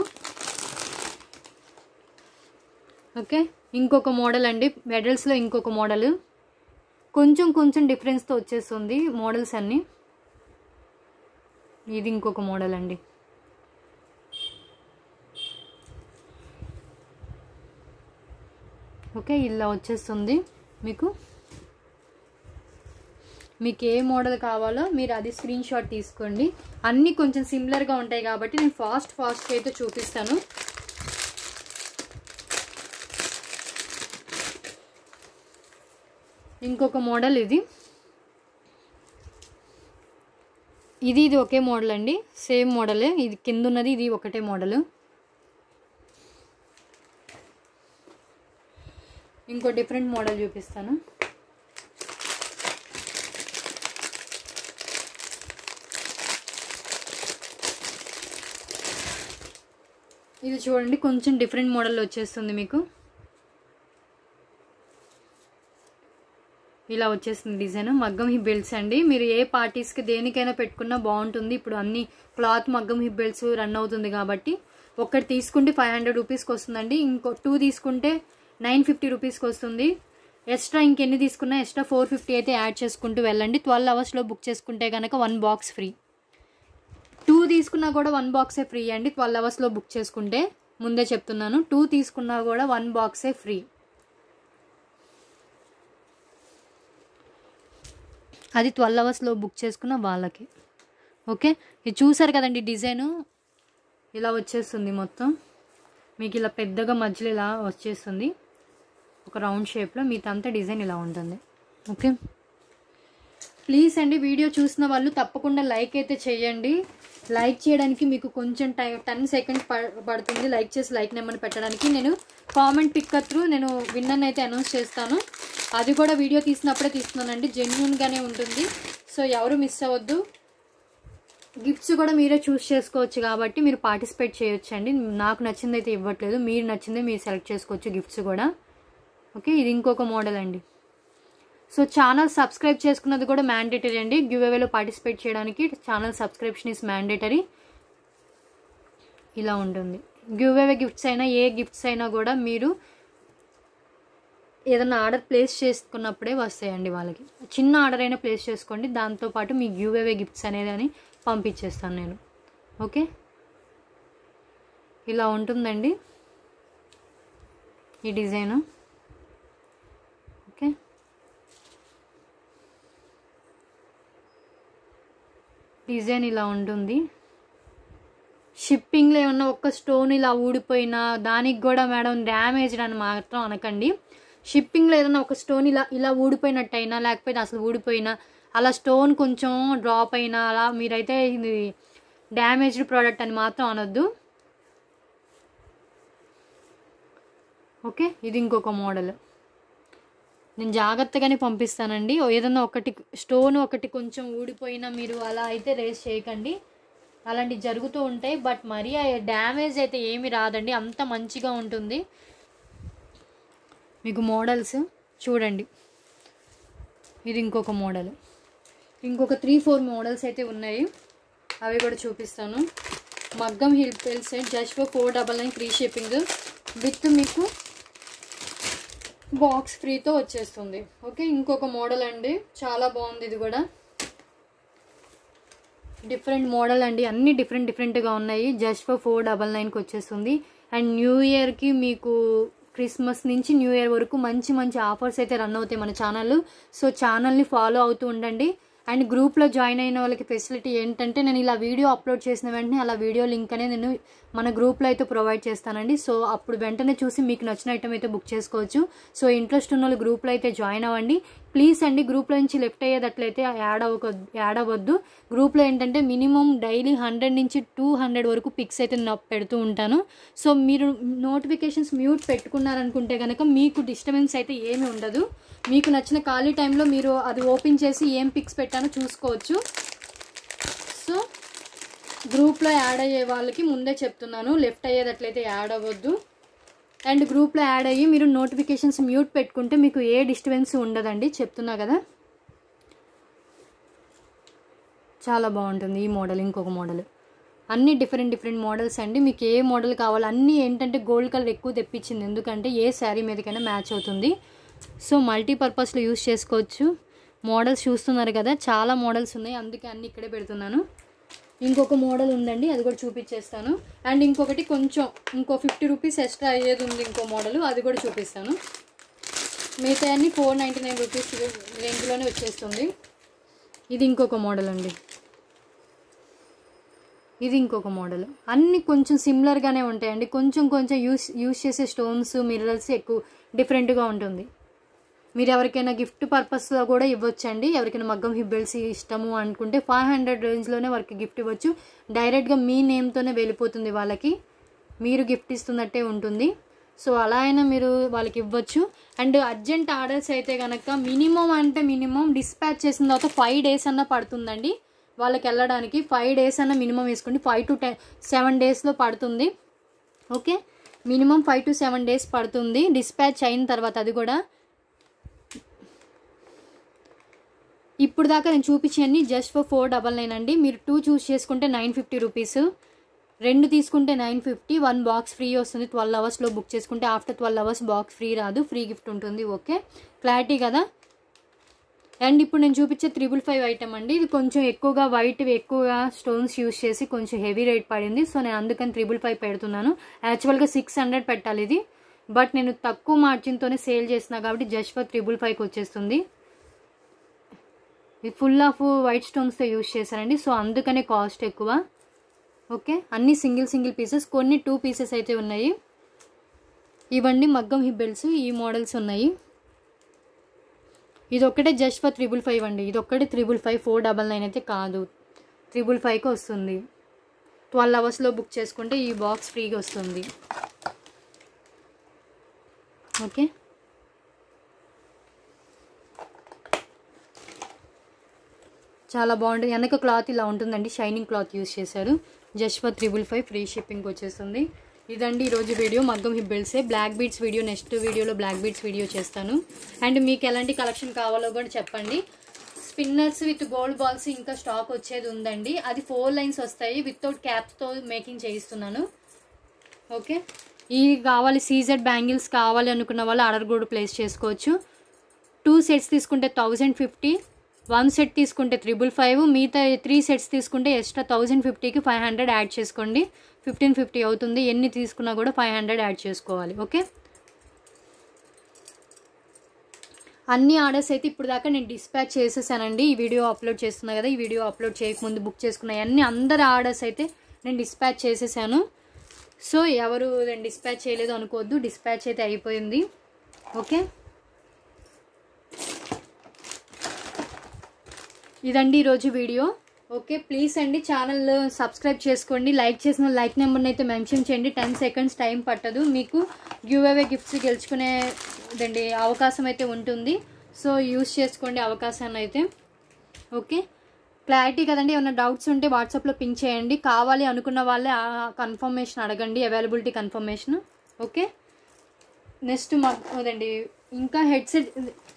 ఓకే ఇంకొక మోడల్ అండి మెడల్స్లో ఇంకొక మోడల్ కొంచెం కొంచెం డిఫరెన్స్తో వచ్చేస్తుంది మోడల్స్ అన్నీ ఇది ఇంకొక మోడల్ అండి ఓకే ఇలా వచ్చేస్తుంది మీకు మీకు ఏ మోడల్ కావాలో మీరు అది స్క్రీన్ షాట్ తీసుకోండి అన్నీ కొంచెం సిమిలర్గా ఉంటాయి కాబట్టి నేను ఫాస్ట్ ఫాస్ట్గా అయితే చూపిస్తాను ఇంకొక మోడల్ ఇది ఇది ఇది ఒకే మోడల్ అండి సేమ్ మోడలే ఇది కింద ఉన్నది ఇది ఒకటే మోడల్ ఇంకో డిఫరెంట్ మోడల్ చూపిస్తాను ఇది చూడండి కొంచెం డిఫరెంట్ మోడల్ వచ్చేస్తుంది మీకు ఇలా వచ్చేసింది డిజైన్ మగ్గం హిప్ బెల్ట్స్ అండి మీరు ఏ పార్టీస్కి దేనికైనా పెట్టుకున్నా బాగుంటుంది ఇప్పుడు అన్ని క్లాత్ మగ్గం హిప్ బెల్ట్స్ రన్ అవుతుంది కాబట్టి ఒక్కటి తీసుకుంటే ఫైవ్ హండ్రెడ్ రూపీస్కి వస్తుందండి ఇంకో టూ తీసుకుంటే నైన్ ఫిఫ్టీ రూపీస్కి వస్తుంది ఎక్స్ట్రా ఇంకెన్ని తీసుకున్నా ఎక్స్ట్రా ఫోర్ ఫిఫ్టీ అయితే యాడ్ చేసుకుంటూ వెళ్ళండి ట్వెల్వ్ అవర్స్లో బుక్ చేసుకుంటే కనుక వన్ బాక్స్ ఫ్రీ టూ తీసుకున్నా కూడా వన్ బాక్సే ఫ్రీ అండి ట్వెల్వ్ అవర్స్లో బుక్ చేసుకుంటే ముందే చెప్తున్నాను టూ తీసుకున్నా కూడా వన్ బాక్సే ఫ్రీ అది ట్వెల్వ్ అవర్స్లో బుక్ చేసుకున్న వాళ్ళకి ఓకే ఇది చూసారు కదండి డిజైను ఇలా వచ్చేస్తుంది మొత్తం మీకు ఇలా పెద్దగా మధ్యలో ఇలా వచ్చేస్తుంది ఒక రౌండ్ షేప్లో అంతా డిజైన్ ఇలా ఉంటుంది ఓకే ప్లీజ్ అండి వీడియో చూసిన వాళ్ళు తప్పకుండా లైక్ అయితే చేయండి లైక్ చేయడానికి మీకు కొంచెం టైం టెన్ సెకండ్స్ పడుతుంది లైక్ చేసి లైక్ నెంబర్ పెట్టడానికి నేను కామెంట్ పిక్ త్రూ నేను విన్నర్ అయితే అనౌన్స్ చేస్తాను అది కూడా వీడియో తీసినప్పుడే తీస్తున్నానండి జెన్యున్గానే ఉంటుంది సో ఎవరు మిస్ అవ్వద్దు గిఫ్ట్స్ కూడా మీరే చూస్ చేసుకోవచ్చు కాబట్టి మీరు పార్టిసిపేట్ చేయొచ్చండి నాకు నచ్చింది అయితే ఇవ్వట్లేదు మీరు నచ్చింది మీరు సెలెక్ట్ చేసుకోవచ్చు గిఫ్ట్స్ కూడా ఓకే ఇది ఇంకొక మోడల్ అండి సో ఛానల్ సబ్స్క్రైబ్ చేసుకున్నది కూడా మ్యాండేటరీ అండి గివ్ పార్టిసిపేట్ చేయడానికి ఛానల్ సబ్స్క్రిప్షన్ ఇస్ మ్యాండేటరీ ఇలా ఉంటుంది గివ్ గిఫ్ట్స్ అయినా ఏ గిఫ్ట్స్ అయినా కూడా మీరు ఏదైనా ఆర్డర్ ప్లేస్ చేసుకున్నప్పుడే వస్తాయండి వాళ్ళకి చిన్న ఆర్డర్ అయినా ప్లేస్ చేసుకోండి దాంతోపాటు మీ గివ్ గిఫ్ట్స్ అనేది అని పంపించేస్తాను నేను ఓకే ఇలా ఉంటుందండి ఈ డిజైను డిజైన్ ఇలా ఉంటుంది షిప్పింగ్లో ఏమన్నా ఒక్క స్టోన్ ఇలా ఊడిపోయినా దానికి కూడా మేడం డ్యామేజ్డ్ అని మాత్రం అనకండి షిప్పింగ్లో ఏదైనా ఒక స్టోన్ ఇలా ఇలా ఊడిపోయినట్టయినా లేకపోతే అసలు ఊడిపోయినా అలా స్టోన్ కొంచెం డ్రాప్ అయినా అలా మీరైతే ఇది డ్యామేజ్డ్ ప్రోడక్ట్ అని మాత్రం అనొద్దు ఓకే ఇది ఇంకొక మోడల్ నేను జాగ్రత్తగానే పంపిస్తానండి ఏదన్నా ఒకటి స్టోన్ ఒకటి కొంచెం ఊడిపోయినా మీరు అలా అయితే రేస్ చేయకండి అలాంటివి జరుగుతూ ఉంటాయి బట్ మరీ డ్యామేజ్ అయితే ఏమి రాదండి అంత మంచిగా ఉంటుంది మీకు మోడల్స్ చూడండి ఇది ఇంకొక మోడల్ ఇంకొక త్రీ ఫోర్ మోడల్స్ అయితే ఉన్నాయి అవి కూడా చూపిస్తాను మగ్గం హిల్ పెల్సెట్ just four double nine free shipping with మీకు బాక్స్ ఫ్రీతో వచ్చేస్తుంది ఓకే ఇంకొక మోడల్ అండి చాలా బాగుంది ఇది కూడా డిఫరెంట్ మోడల్ అండి అన్ని డిఫరెంట్ డిఫరెంట్గా ఉన్నాయి జస్ట్ ఫర్ ఫోర్ డబల్ నైన్కి వచ్చేస్తుంది అండ్ న్యూ ఇయర్కి మీకు క్రిస్మస్ నుంచి న్యూ ఇయర్ వరకు మంచి మంచి ఆఫర్స్ అయితే రన్ అవుతాయి మన ఛానల్ సో ఛానల్ని ఫాలో అవుతూ ఉండండి అండ్ గ్రూప్లో జాయిన్ అయిన వాళ్ళకి ఫెసిలిటీ ఏంటంటే నేను ఇలా వీడియో అప్లోడ్ చేసిన వెంటనే అలా వీడియో లింక్ అనేది నేను మన గ్రూప్లో అయితే ప్రొవైడ్ చేస్తానండి సో అప్పుడు వెంటనే చూసి మీకు నచ్చిన ఐటమ్ అయితే బుక్ చేసుకోవచ్చు సో ఇంట్రెస్ట్ ఉన్న వాళ్ళు గ్రూప్లో అయితే జాయిన్ అవ్వండి ప్లీజ్ అండి గ్రూప్లో నుంచి లెఫ్ట్ అయ్యేటట్లయితే యాడ్ అవ్వక యాడ్ అవ్వద్దు గ్రూప్లో ఏంటంటే మినిమం డైలీ హండ్రెడ్ నుంచి టూ హండ్రెడ్ వరకు పిక్స్ అయితే పెడుతూ ఉంటాను సో మీరు నోటిఫికేషన్స్ మ్యూట్ పెట్టుకున్నారనుకుంటే కనుక మీకు డిస్టర్బెన్స్ అయితే ఏమీ ఉండదు మీకు నచ్చిన ఖాళీ టైంలో మీరు అది ఓపెన్ చేసి ఏం పిక్స్ పెట్టానో చూసుకోవచ్చు సో గ్రూప్లో యాడ్ అయ్యే వాళ్ళకి ముందే చెప్తున్నాను లెఫ్ట్ అయ్యేటట్లయితే యాడ్ అవ్వద్దు అండ్ గ్రూప్లో యాడ్ అయ్యి మీరు నోటిఫికేషన్స్ మ్యూట్ పెట్టుకుంటే మీకు ఏ డిస్టర్బెన్స్ ఉండదండి చెప్తున్నా కదా చాలా బాగుంటుంది ఈ మోడల్ ఇంకొక మోడల్ అన్ని డిఫరెంట్ డిఫరెంట్ మోడల్స్ అండి మీకు ఏ మోడల్ కావాలి అన్నీ ఏంటంటే గోల్డ్ కలర్ ఎక్కువ తెప్పించింది ఎందుకంటే ఏ శారీ మీదకైనా మ్యాచ్ అవుతుంది సో మల్టీపర్పస్లో యూస్ చేసుకోవచ్చు మోడల్స్ చూస్తున్నారు కదా చాలా మోడల్స్ ఉన్నాయి అందుకే అన్నీ ఇక్కడే పెడుతున్నాను ఇంకొక మోడల్ ఉందండి అది కూడా చూపించేస్తాను అండ్ ఇంకొకటి కొంచెం ఇంకో ఫిఫ్టీ రూపీస్ ఎక్స్ట్రా అయ్యేది ఉంది ఇంకో మోడల్ అది కూడా చూపిస్తాను మిగతా అన్ని ఫోర్ నైంటీ నైన్ రూపీస్ రేంజ్లోనే వచ్చేస్తుంది ఇది ఇంకొక మోడల్ అండి ఇది ఇంకొక మోడల్ అన్నీ కొంచెం సిమిలర్గానే ఉంటాయండి కొంచెం కొంచెం యూస్ యూస్ చేసే స్టోన్స్ మినరల్స్ ఎక్కువ డిఫరెంట్గా ఉంటుంది మీరు ఎవరికైనా గిఫ్ట్ పర్పస్లో కూడా ఇవ్వచ్చండి ఎవరికైనా మగ్గం హిబ్బెల్స్ ఇష్టము అనుకుంటే ఫైవ్ హండ్రెడ్ రేంజ్లోనే వారికి గిఫ్ట్ ఇవ్వచ్చు డైరెక్ట్గా మీ నేమ్తోనే వెళ్ళిపోతుంది వాళ్ళకి మీరు గిఫ్ట్ ఇస్తున్నట్టే ఉంటుంది సో అలా అయినా మీరు వాళ్ళకి ఇవ్వచ్చు అండ్ అర్జెంట్ ఆర్డర్స్ అయితే కనుక మినిమం అంటే మినిమం డిస్పాచ్ చేసిన తర్వాత ఫైవ్ డేస్ అన్నా పడుతుందండి వాళ్ళకి వెళ్ళడానికి ఫైవ్ డేస్ అన్న మినిమం వేసుకోండి ఫైవ్ టు టెన్ సెవెన్ డేస్లో పడుతుంది okay minimum five to seven days పడుతుంది డిస్పాచ్ అయిన తర్వాత అది కూడా ఇప్పుడు దాకా నేను చూపించినవి just for four double nine అండి మీరు టూ చూస్ చేసుకుంటే నైన్ ఫిఫ్టీ రూపీస్ రెండు తీసుకుంటే nine fifty one box free వస్తుంది ట్వెల్వ్ అవర్స్లో బుక్ చేసుకుంటే after twelve hours box free రాదు ఫ్రీ గిఫ్ట్ ఉంటుంది ఓకే క్లారిటీ కదా అండ్ ఇప్పుడు నేను చూపించే త్రిబుల్ ఫైవ్ ఐటమ్ అండి ఇది కొంచెం ఎక్కువగా వైట్ ఎక్కువగా స్టోన్స్ యూజ్ చేసి కొంచెం హెవీ రేట్ పడింది సో నేను అందుకని త్రిబుల్ ఫైవ్ పెడుతున్నాను యాక్చువల్గా సిక్స్ హండ్రెడ్ పెట్టాలి ఇది బట్ నేను తక్కువ మార్జిన్తోనే సేల్ చేసిన కాబట్టి జస్ట్ ఫర్ త్రిబుల్ ఫైవ్కి వచ్చేస్తుంది ఇది ఫుల్ ఆఫ్ వైట్ స్టోన్స్తో యూజ్ చేశారండి సో అందుకనే కాస్ట్ ఎక్కువ ఓకే అన్ని సింగిల్ సింగిల్ పీసెస్ కొన్ని టూ పీసెస్ అయితే ఉన్నాయి ఇవన్నీ మగ్గం హిబ్బెల్స్ ఈ మోడల్స్ ఉన్నాయి ఇది జస్ట్ ఫర్ త్రిబుల్ ఫైవ్ అండి ఇది ఒక్కటే triple five four double nine అయితే కాదు త్రిబుల్ ఫైవ్కి వస్తుంది ట్వెల్వ్ అవర్స్లో బుక్ చేసుకుంటే ఈ బాక్స్ ఫ్రీగా వస్తుంది ఓకే చాలా బాగుంటుంది వెనక క్లాత్ ఇలా ఉంటుందండి షైనింగ్ క్లాత్ యూస్ చేశారు just for triple five free shipping వచ్చేస్తుంది ఇదండి ఈరోజు వీడియో మగ్గం హిబ్బెల్సే బ్లాక్ బీట్స్ వీడియో నెక్స్ట్ వీడియోలో బ్లాక్ బీట్స్ వీడియో చేస్తాను అండ్ మీకు ఎలాంటి కలెక్షన్ కావాలో కూడా చెప్పండి స్పిన్నర్స్ విత్ గోల్డ్ బాల్స్ ఇంకా స్టాక్ వచ్చేది ఉందండి అది ఫోర్ లైన్స్ వస్తాయి వితౌట్ క్యాప్స్తో మేకింగ్ చేయిస్తున్నాను ఓకే ఇవి కావాలి సీజెడ్ బ్యాంగిల్స్ కావాలి అనుకున్న వాళ్ళు ఆర్డర్ కూడా ప్లేస్ చేసుకోవచ్చు టూ సెట్స్ తీసుకుంటే థౌజండ్ ఫిఫ్టీ వన్ సెట్ తీసుకుంటే త్రిబుల్ ఫైవ్ మిగతా త్రీ సెట్స్ తీసుకుంటే ఎక్స్ట్రా థౌజండ్ ఫిఫ్టీకి ఫైవ్ హండ్రెడ్ యాడ్ చేసుకోండి ఫిఫ్టీన్ ఫిఫ్టీ అవుతుంది ఎన్ని తీసుకున్నా కూడా ఫైవ్ హండ్రెడ్ యాడ్ చేసుకోవాలి ఓకే అన్ని ఆర్డర్స్ అయితే ఇప్పుడు దాకా నేను డిస్పాచ్ చేసేసానండి ఈ వీడియో అప్లోడ్ చేస్తున్నా కదా ఈ వీడియో అప్లోడ్ చేయకముందు బుక్ చేసుకున్నాయి అన్ని అందరి ఆర్డర్స్ అయితే నేను డిస్పాచ్ చేసేసాను సో ఎవరు నేను డిస్పాచ్ చేయలేదు అనుకోవద్దు డిస్పాచ్ అయితే అయిపోయింది ఓకే ఇదండి ఈరోజు వీడియో ఓకే ప్లీజ్ అండి ఛానల్ సబ్స్క్రైబ్ చేసుకోండి లైక్ చేసిన లైక్ నెంబర్ని అయితే మెన్షన్ చేయండి టెన్ సెకండ్స్ టైం పట్టదు మీకు గివ్ అవే గిఫ్ట్స్ గెలుచుకునేదండి అవకాశం అయితే ఉంటుంది సో యూస్ చేసుకోండి అవకాశాన్ని అయితే ఓకే క్లారిటీ కదండి ఏమైనా డౌట్స్ ఉంటే వాట్సాప్లో పింక్ చేయండి కావాలి అనుకున్న వాళ్ళే కన్ఫర్మేషన్ అడగండి అవైలబిలిటీ కన్ఫర్మేషన్ ఓకే నెక్స్ట్ మాకు అదండి ఇంకా హెడ్సెట్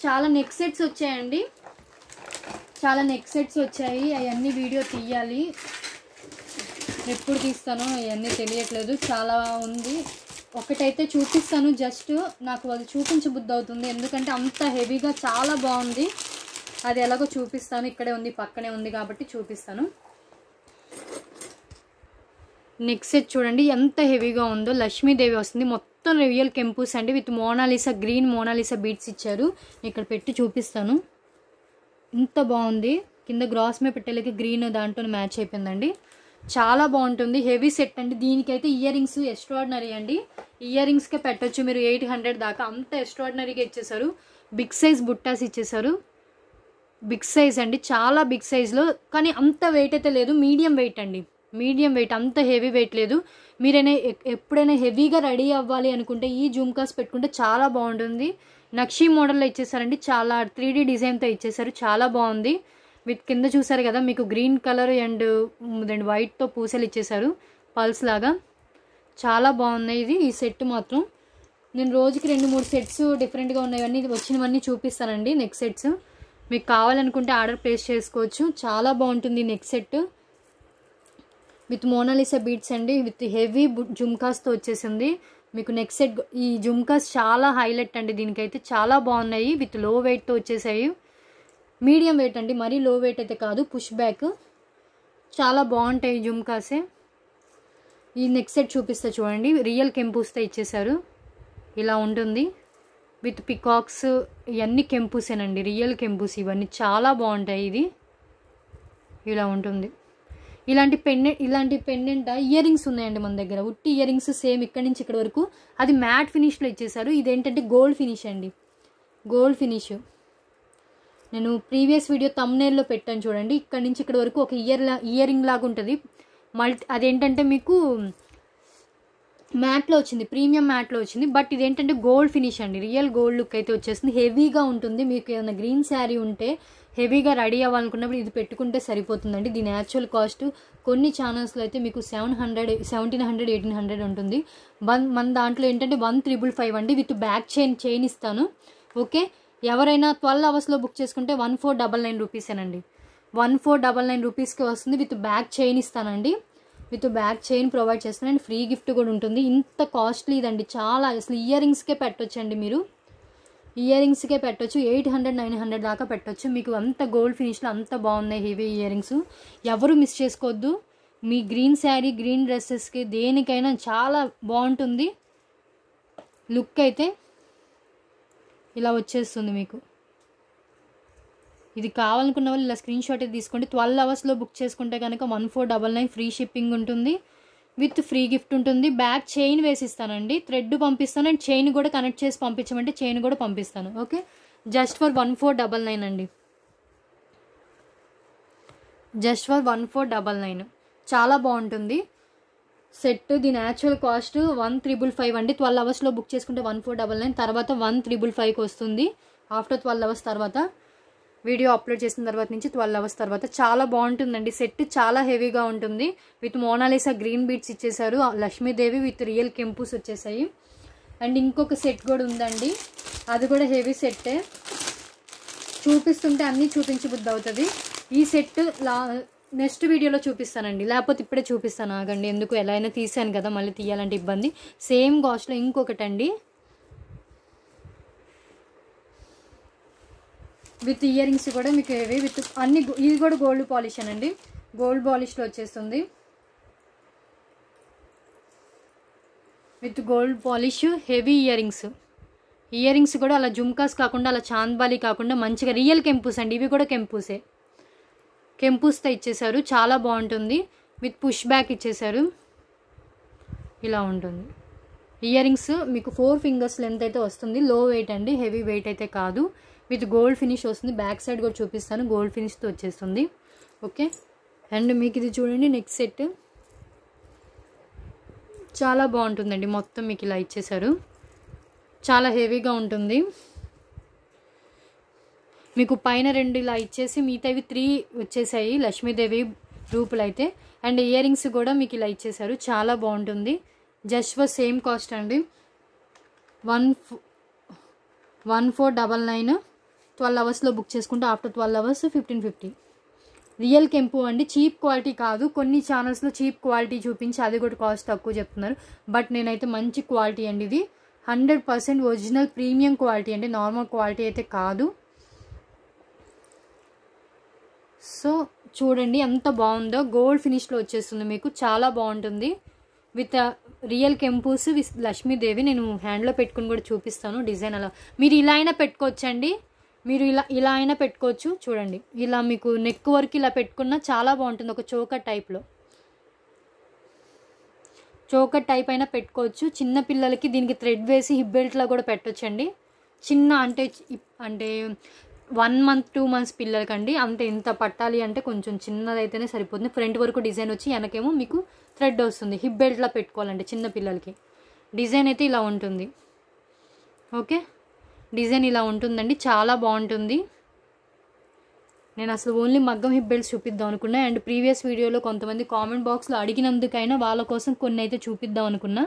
చాలా నెక్ సెట్స్ వచ్చాయండి చాలా నెక్ సెట్స్ వచ్చాయి అవన్నీ వీడియో తీయాలి ఎప్పుడు తీస్తానో అవన్నీ తెలియట్లేదు చాలా ఉంది ఒకటైతే చూపిస్తాను జస్ట్ నాకు అది చూపించబుద్ధి అవుతుంది ఎందుకంటే అంత హెవీగా చాలా బాగుంది అది ఎలాగో చూపిస్తాను ఇక్కడే ఉంది పక్కనే ఉంది కాబట్టి చూపిస్తాను నెక్స్ట్ సెట్ చూడండి ఎంత హెవీగా ఉందో లక్ష్మీదేవి వస్తుంది మొత్తం రియల్ కెంపూస్ అండి with Mona Lisa green Mona Lisa beads ఇచ్చారు ఇక్కడ పెట్టి చూపిస్తాను ఇంత బాగుంది కింద గ్రాస్ మీద పెట్టేలకి గ్రీన్ దాంట్లో మ్యాచ్ అయిపోయిందండి చాలా బాగుంటుంది హెవీ సెట్ అండి దీనికైతే ఇయర్ రింగ్స్ ఎక్స్ట్రాడినరీ అండి ఇయర్ రింగ్స్కే పెట్టచ్చు మీరు ఎయిట్ హండ్రెడ్ దాకా అంత ఎక్స్ట్రాడినరీగా ఇచ్చేసారు బిగ్ సైజ్ బుట్టాస్ ఇచ్చేసారు బిగ్ సైజ్ అండి చాలా బిగ్ సైజ్లో కానీ అంత వెయిట్ అయితే లేదు మీడియం వెయిట్ అండి మీడియం వెయిట్ అంత హెవీ వెయిట్ లేదు మీరైనా ఎప్పుడైనా హెవీగా రెడీ అవ్వాలి అనుకుంటే ఈ జూమ్కాస్ పెట్టుకుంటే చాలా బాగుంటుంది నక్షి మోడల్లో ఇచ్చేసారండి చాలా త్రీ డీ డిజైన్తో ఇచ్చేసారు చాలా బాగుంది విత్ కింద చూసారు కదా మీకు గ్రీన్ కలర్ అండ్ రెండు వైట్తో పూసలు ఇచ్చేసారు పల్స్ లాగా చాలా బాగున్నాయి ఇది ఈ సెట్ మాత్రం నేను రోజుకి రెండు మూడు సెట్స్ డిఫరెంట్గా ఉన్నాయన్నీ వచ్చినవన్నీ చూపిస్తానండి నెక్ సెట్స్ మీకు కావాలనుకుంటే ఆర్డర్ ప్లేస్ చేసుకోవచ్చు చాలా బాగుంటుంది neck set with Mona Lisa beads అండి విత్ హెవీ జుమ్కాస్తో వచ్చేసింది మీకు నెక్స్ట్ సెట్ ఈ జుమ్కాస్ చాలా హైలైట్ అండి దీనికైతే చాలా బాగున్నాయి విత్ లో వెయిట్తో వచ్చేసాయి మీడియం వెయిట్ అండి మరీ లో వెయిట్ అయితే కాదు పుష్ బ్యాక్ చాలా బాగుంటాయి జుమ్కాసే ఈ నెక్స్ట్ సెట్ చూపిస్తా చూడండి రియల్ కెంపూస్తో ఇచ్చేసారు ఇలా ఉంటుంది విత్ పికాక్స్ ఇవన్నీ కెంపూసేనండి రియల్ కెంపూస్ ఇవన్నీ చాలా బాగుంటాయి ఇది ఇలా ఉంటుంది ఇలాంటి పెన్నె ఇలాంటి పెన్నెంట ఇయర్ రింగ్స్ ఉన్నాయండి మన దగ్గర ఉట్టి ఇయర్ రింగ్స్ సేమ్ ఇక్కడి నుంచి ఇక్కడ వరకు అది మ్యాట్ ఫినిష్లో ఇచ్చేసారు ఇదేంటంటే గోల్డ్ ఫినిష్ అండి గోల్డ్ ఫినిష్ నేను ప్రీవియస్ వీడియో తమ్నేర్లో పెట్టాను చూడండి ఇక్కడ నుంచి ఇక్కడ వరకు ఒక ఇయర్ ఇయర్ రింగ్ లాగా ఉంటుంది మల్టీ అదేంటంటే మీకు మ్యాట్లో వచ్చింది ప్రీమియం మ్యాట్లో వచ్చింది బట్ ఇదేంటంటే గోల్డ్ ఫినిష్ అండి రియల్ గోల్డ్ లుక్ అయితే వచ్చేసింది హెవీగా ఉంటుంది మీకు ఏదైనా గ్రీన్ శారీ ఉంటే హెవీగా రెడీ అవ్వాలనుకున్నప్పుడు ఇది పెట్టుకుంటే సరిపోతుందండి దీని యాక్చువల్ కాస్ట్ కొన్ని ఛానల్స్లో అయితే మీకు seven hundred seventeen hundred eighteen hundred ఉంటుంది వన్ మన దాంట్లో ఏంటంటే వన్ త్రిబుల్ ఫైవ్ అండి విత్ బ్యాక్ చైన్ చైన్ ఇస్తాను ఓకే ఎవరైనా ట్వెల్వ్ అవర్స్లో బుక్ చేసుకుంటే వన్ ఫోర్ డబల్ నైన్ రూపీసేనండి వన్ ఫోర్ డబల్ నైన్ రూపీస్కి వస్తుంది విత్ బ్యాక్ చైన్ ఇస్తానండి విత్ బ్యాక్ చైన్ ప్రొవైడ్ చేస్తాను అండ్ ఫ్రీ గిఫ్ట్ కూడా ఉంటుంది ఇంత కాస్ట్లీ ఇదండి చాలా అసలు ఇయర్ రింగ్స్కే పెట్టొచ్చండి మీరు ఇయర్ రింగ్స్కే పెట్టొచ్చు ఎయిట్ హండ్రెడ్ నైన్ హండ్రెడ్ దాకా పెట్టొచ్చు మీకు అంత గోల్డ్ ఫినిష్లో అంత బాగున్నాయి హెవీ ఇయర్ రింగ్స్ ఎవరు మిస్ చేసుకోవద్దు మీ గ్రీన్ శారీ గ్రీన్ డ్రెస్సెస్కి దేనికైనా చాలా బాగుంటుంది లుక్ అయితే ఇలా వచ్చేస్తుంది మీకు ఇది కావాలనుకున్న వాళ్ళు ఇలా స్క్రీన్ షాట్ తీసుకోండి ట్వెల్వ్ అవర్స్లో బుక్ చేసుకుంటే కనుక one four double nine free shipping ఉంటుంది విత్ ఫ్రీ గిఫ్ట్ ఉంటుంది బ్యాగ్ చైన్ వేసిస్తానండి థ్రెడ్ పంపిస్తాను అండ్ చైన్ కూడా కనెక్ట్ చేసి పంపించమంటే చైన్ కూడా పంపిస్తాను okay just for one four double nine అండి just for one four double nine చాలా బాగుంటుంది set the natural cost one triple five అండి ట్వెల్వ్ అవర్స్లో బుక్ చేసుకుంటే వన్ ఫోర్ డబల్ నైన్ తర్వాత వన్ త్రిబుల్ ఫైవ్కి వస్తుంది ఆఫ్టర్ ట్వెల్వ్ అవర్స్ తర్వాత వీడియో అప్లోడ్ చేసిన తర్వాత నుంచి ట్వెల్వ్ అవర్స్ తర్వాత చాలా బాగుంటుందండి సెట్ చాలా హెవీగా ఉంటుంది విత్ మోనాలిసా గ్రీన్ బీట్స్ ఇచ్చేసారు లక్ష్మీదేవి విత్ రియల్ కెంపుస్ వచ్చేసాయి అండ్ ఇంకొక సెట్ కూడా ఉందండి అది కూడా హెవీ సెట్టే చూపిస్తుంటే అన్నీ బుద్ధి అవుతుంది ఈ సెట్ లా నెక్స్ట్ వీడియోలో చూపిస్తానండి లేకపోతే ఇప్పుడే చూపిస్తాను ఆగండి ఎందుకు ఎలా అయినా తీసాను కదా మళ్ళీ తీయాలంటే ఇబ్బంది సేమ్ కాస్ట్లో ఇంకొకటండి విత్ ఇయర్రింగ్స్ కూడా మీకు ఇవి విత్ అన్ని ఇది కూడా గోల్డ్ పాలిష్ అండి గోల్డ్ పాలిష్లో వచ్చేస్తుంది with gold polish heavy earrings earrings కూడా అలా జుమ్కాస్ కాకుండా అలా చాంద్బాలి కాకుండా మంచిగా రియల్ కెంపూస్ అండి ఇవి కూడా కెంపూసే కెంపూస్తో ఇచ్చేసారు చాలా బాగుంటుంది విత్ పుష్ బ్యాక్ ఇచ్చేసారు ఇలా ఉంటుంది ఇయర్రింగ్స్ మీకు ఫోర్ ఫింగర్స్ లెంత్ అయితే వస్తుంది లో వెయిట్ అండి హెవీ వెయిట్ అయితే కాదు విత్ గోల్డ్ ఫినిష్ వస్తుంది బ్యాక్ సైడ్ కూడా చూపిస్తాను గోల్డ్ ఫినిష్తో వచ్చేస్తుంది ఓకే అండ్ మీకు ఇది చూడండి నెక్స్ట్ సెట్ చాలా బాగుంటుందండి మొత్తం మీకు ఇలా ఇచ్చేశారు చాలా హెవీగా ఉంటుంది మీకు పైన రెండు ఇలా ఇచ్చేసి మిగతావి త్రీ వచ్చేసాయి లక్ష్మీదేవి రూపులు అయితే అండ్ ఇయర్ రింగ్స్ కూడా మీకు ఇలా ఇచ్చేశారు చాలా బాగుంటుంది జస్ట్ ఫర్ సేమ్ కాస్ట్ అండి one four one four double nine twelve అవర్స్లో బుక్ చేసుకుంటే after twelve hours fifteen fifty real కెంపు అండి చీప్ క్వాలిటీ కాదు కొన్ని ఛానల్స్లో చీప్ క్వాలిటీ చూపించి అది కూడా కాస్ట్ తక్కువ చెప్తున్నారు బట్ నేనైతే మంచి క్వాలిటీ అండి ఇది hundred percent original premium quality అండి నార్మల్ క్వాలిటీ అయితే కాదు సో చూడండి ఎంత బాగుందో గోల్డ్ ఫినిష్లో వచ్చేస్తుంది మీకు చాలా బాగుంటుంది విత్ రియల్ కెంపూస్ విత్ లక్ష్మీదేవి నేను హ్యాండ్లో పెట్టుకుని కూడా చూపిస్తాను డిజైన్ అలా మీరు ఇలా అయినా పెట్టుకోవచ్చండి మీరు ఇలా ఇలా అయినా పెట్టుకోవచ్చు చూడండి ఇలా మీకు నెక్ వరకు ఇలా పెట్టుకున్నా చాలా బాగుంటుంది ఒక చోక టైప్లో చోక టైప్ అయినా పెట్టుకోవచ్చు చిన్న పిల్లలకి దీనికి థ్రెడ్ వేసి హిప్ బెల్ట్లో కూడా పెట్టొచ్చండి చిన్న అంటే అంటే వన్ మంత్ టూ మంత్స్ పిల్లలకండి అంటే ఇంత పట్టాలి అంటే కొంచెం చిన్నదైతేనే సరిపోతుంది ఫ్రంట్ వరకు డిజైన్ వచ్చి వెనకేమో మీకు థ్రెడ్ వస్తుంది హిప్ బెల్ట్లా పెట్టుకోవాలండి చిన్న పిల్లలకి డిజైన్ అయితే ఇలా ఉంటుంది ఓకే డిజైన్ ఇలా ఉంటుందండి చాలా బాగుంటుంది నేను అసలు ఓన్లీ మగ్గం హిప్ బెల్ట్స్ చూపిద్దాం అనుకున్నా అండ్ ప్రీవియస్ వీడియోలో కొంతమంది కామెంట్ బాక్స్లో అడిగినందుకైనా వాళ్ళ కోసం కొన్ని అయితే చూపిద్దాం అనుకున్నా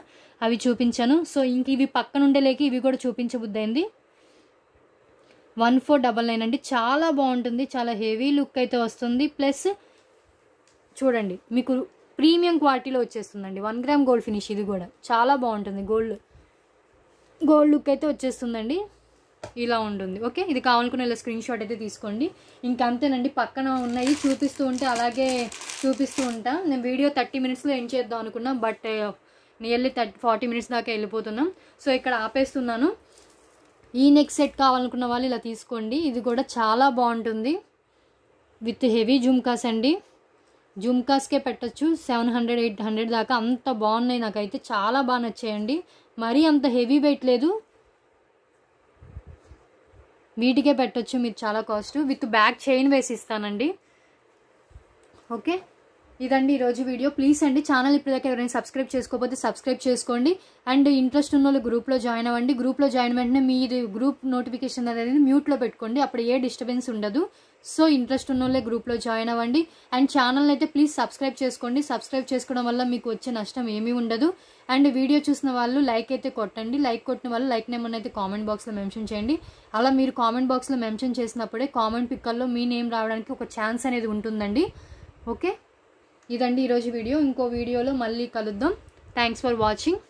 అవి చూపించాను సో ఇంక ఇవి పక్కన ఉండేలేక ఇవి కూడా చూపించబుద్దైంది వన్ ఫోర్ డబల్ నైన్ అండి చాలా బాగుంటుంది చాలా హెవీ లుక్ అయితే వస్తుంది ప్లస్ చూడండి మీకు ప్రీమియం క్వాలిటీలో వచ్చేస్తుందండి వన్ గ్రామ్ గోల్డ్ ఫినిష్ ఇది కూడా చాలా బాగుంటుంది గోల్డ్ గోల్డ్ లుక్ అయితే వచ్చేస్తుందండి ఇలా ఉంటుంది ఓకే ఇది కావాలనుకున్న ఇలా స్క్రీన్ షాట్ అయితే తీసుకోండి ఇంకంతేనండి పక్కన ఉన్నాయి చూపిస్తూ ఉంటే అలాగే చూపిస్తూ ఉంటా నేను వీడియో థర్టీ మినిట్స్లో ఎండ్ చేద్దాం అనుకున్నా but nearly thirty forty minutes దాకా వెళ్ళిపోతున్నాం సో ఇక్కడ ఆపేస్తున్నాను ఈ నెక్ సెట్ కావాలనుకున్న వాళ్ళు ఇలా తీసుకోండి ఇది కూడా చాలా బాగుంటుంది విత్ హెవీ జుమ్కాస్ అండి జుమ్కాస్కే పెట్టచ్చు సెవెన్ హండ్రెడ్ ఎయిట్ హండ్రెడ్ దాకా అంత బాగున్నాయి నాకైతే చాలా బాగా నచ్చాయండి మరీ అంత హెవీ వెయిట్ లేదు వీటికే పెట్టచ్చు మీరు చాలా కాస్ట్ విత్ బ్యాక్ చైన్ వేసి ఇస్తానండి ఓకే ఇదండి ఈరోజు వీడియో ప్లీజ్ అండి ఛానల్ ఇప్పటిదాకా ఎవరైనా సబ్స్క్రైబ్ చేసుకోకపోతే సబ్స్క్రైబ్ చేసుకోండి అండ్ ఇంట్రెస్ట్ ఉన్న వాళ్ళు గ్రూప్లో జాయిన్ అవ్వండి గ్రూప్లో జాయిన్ వెంటనే మీరు గ్రూప్ నోటిఫికేషన్ అనేది మ్యూట్లో పెట్టుకోండి అప్పుడు ఏ డిస్టర్బెన్స్ ఉండదు సో ఇంట్రెస్ట్ ఉన్న వాళ్ళే గ్రూప్లో జాయిన్ అవ్వండి అండ్ ఛానల్ అయితే ప్లీజ్ సబ్స్క్రైబ్ చేసుకోండి సబ్స్క్రైబ్ చేసుకోవడం వల్ల మీకు వచ్చే నష్టం ఏమీ ఉండదు అండ్ వీడియో చూసిన వాళ్ళు లైక్ అయితే కొట్టండి లైక్ కొట్టిన వాళ్ళు లైక్ నేమ్ అనేది కామెంట్ బాక్స్లో మెన్షన్ చేయండి అలా మీరు కామెంట్ బాక్స్లో మెన్షన్ చేసినప్పుడే కామెంట్ పిక్కల్లో మీ నేమ్ రావడానికి ఒక ఛాన్స్ అనేది ఉంటుందండి ఓకే ఇదండి ఈరోజు వీడియో ఇంకో వీడియోలో మళ్ళీ కలుద్దాం థ్యాంక్స్ ఫర్ వాచింగ్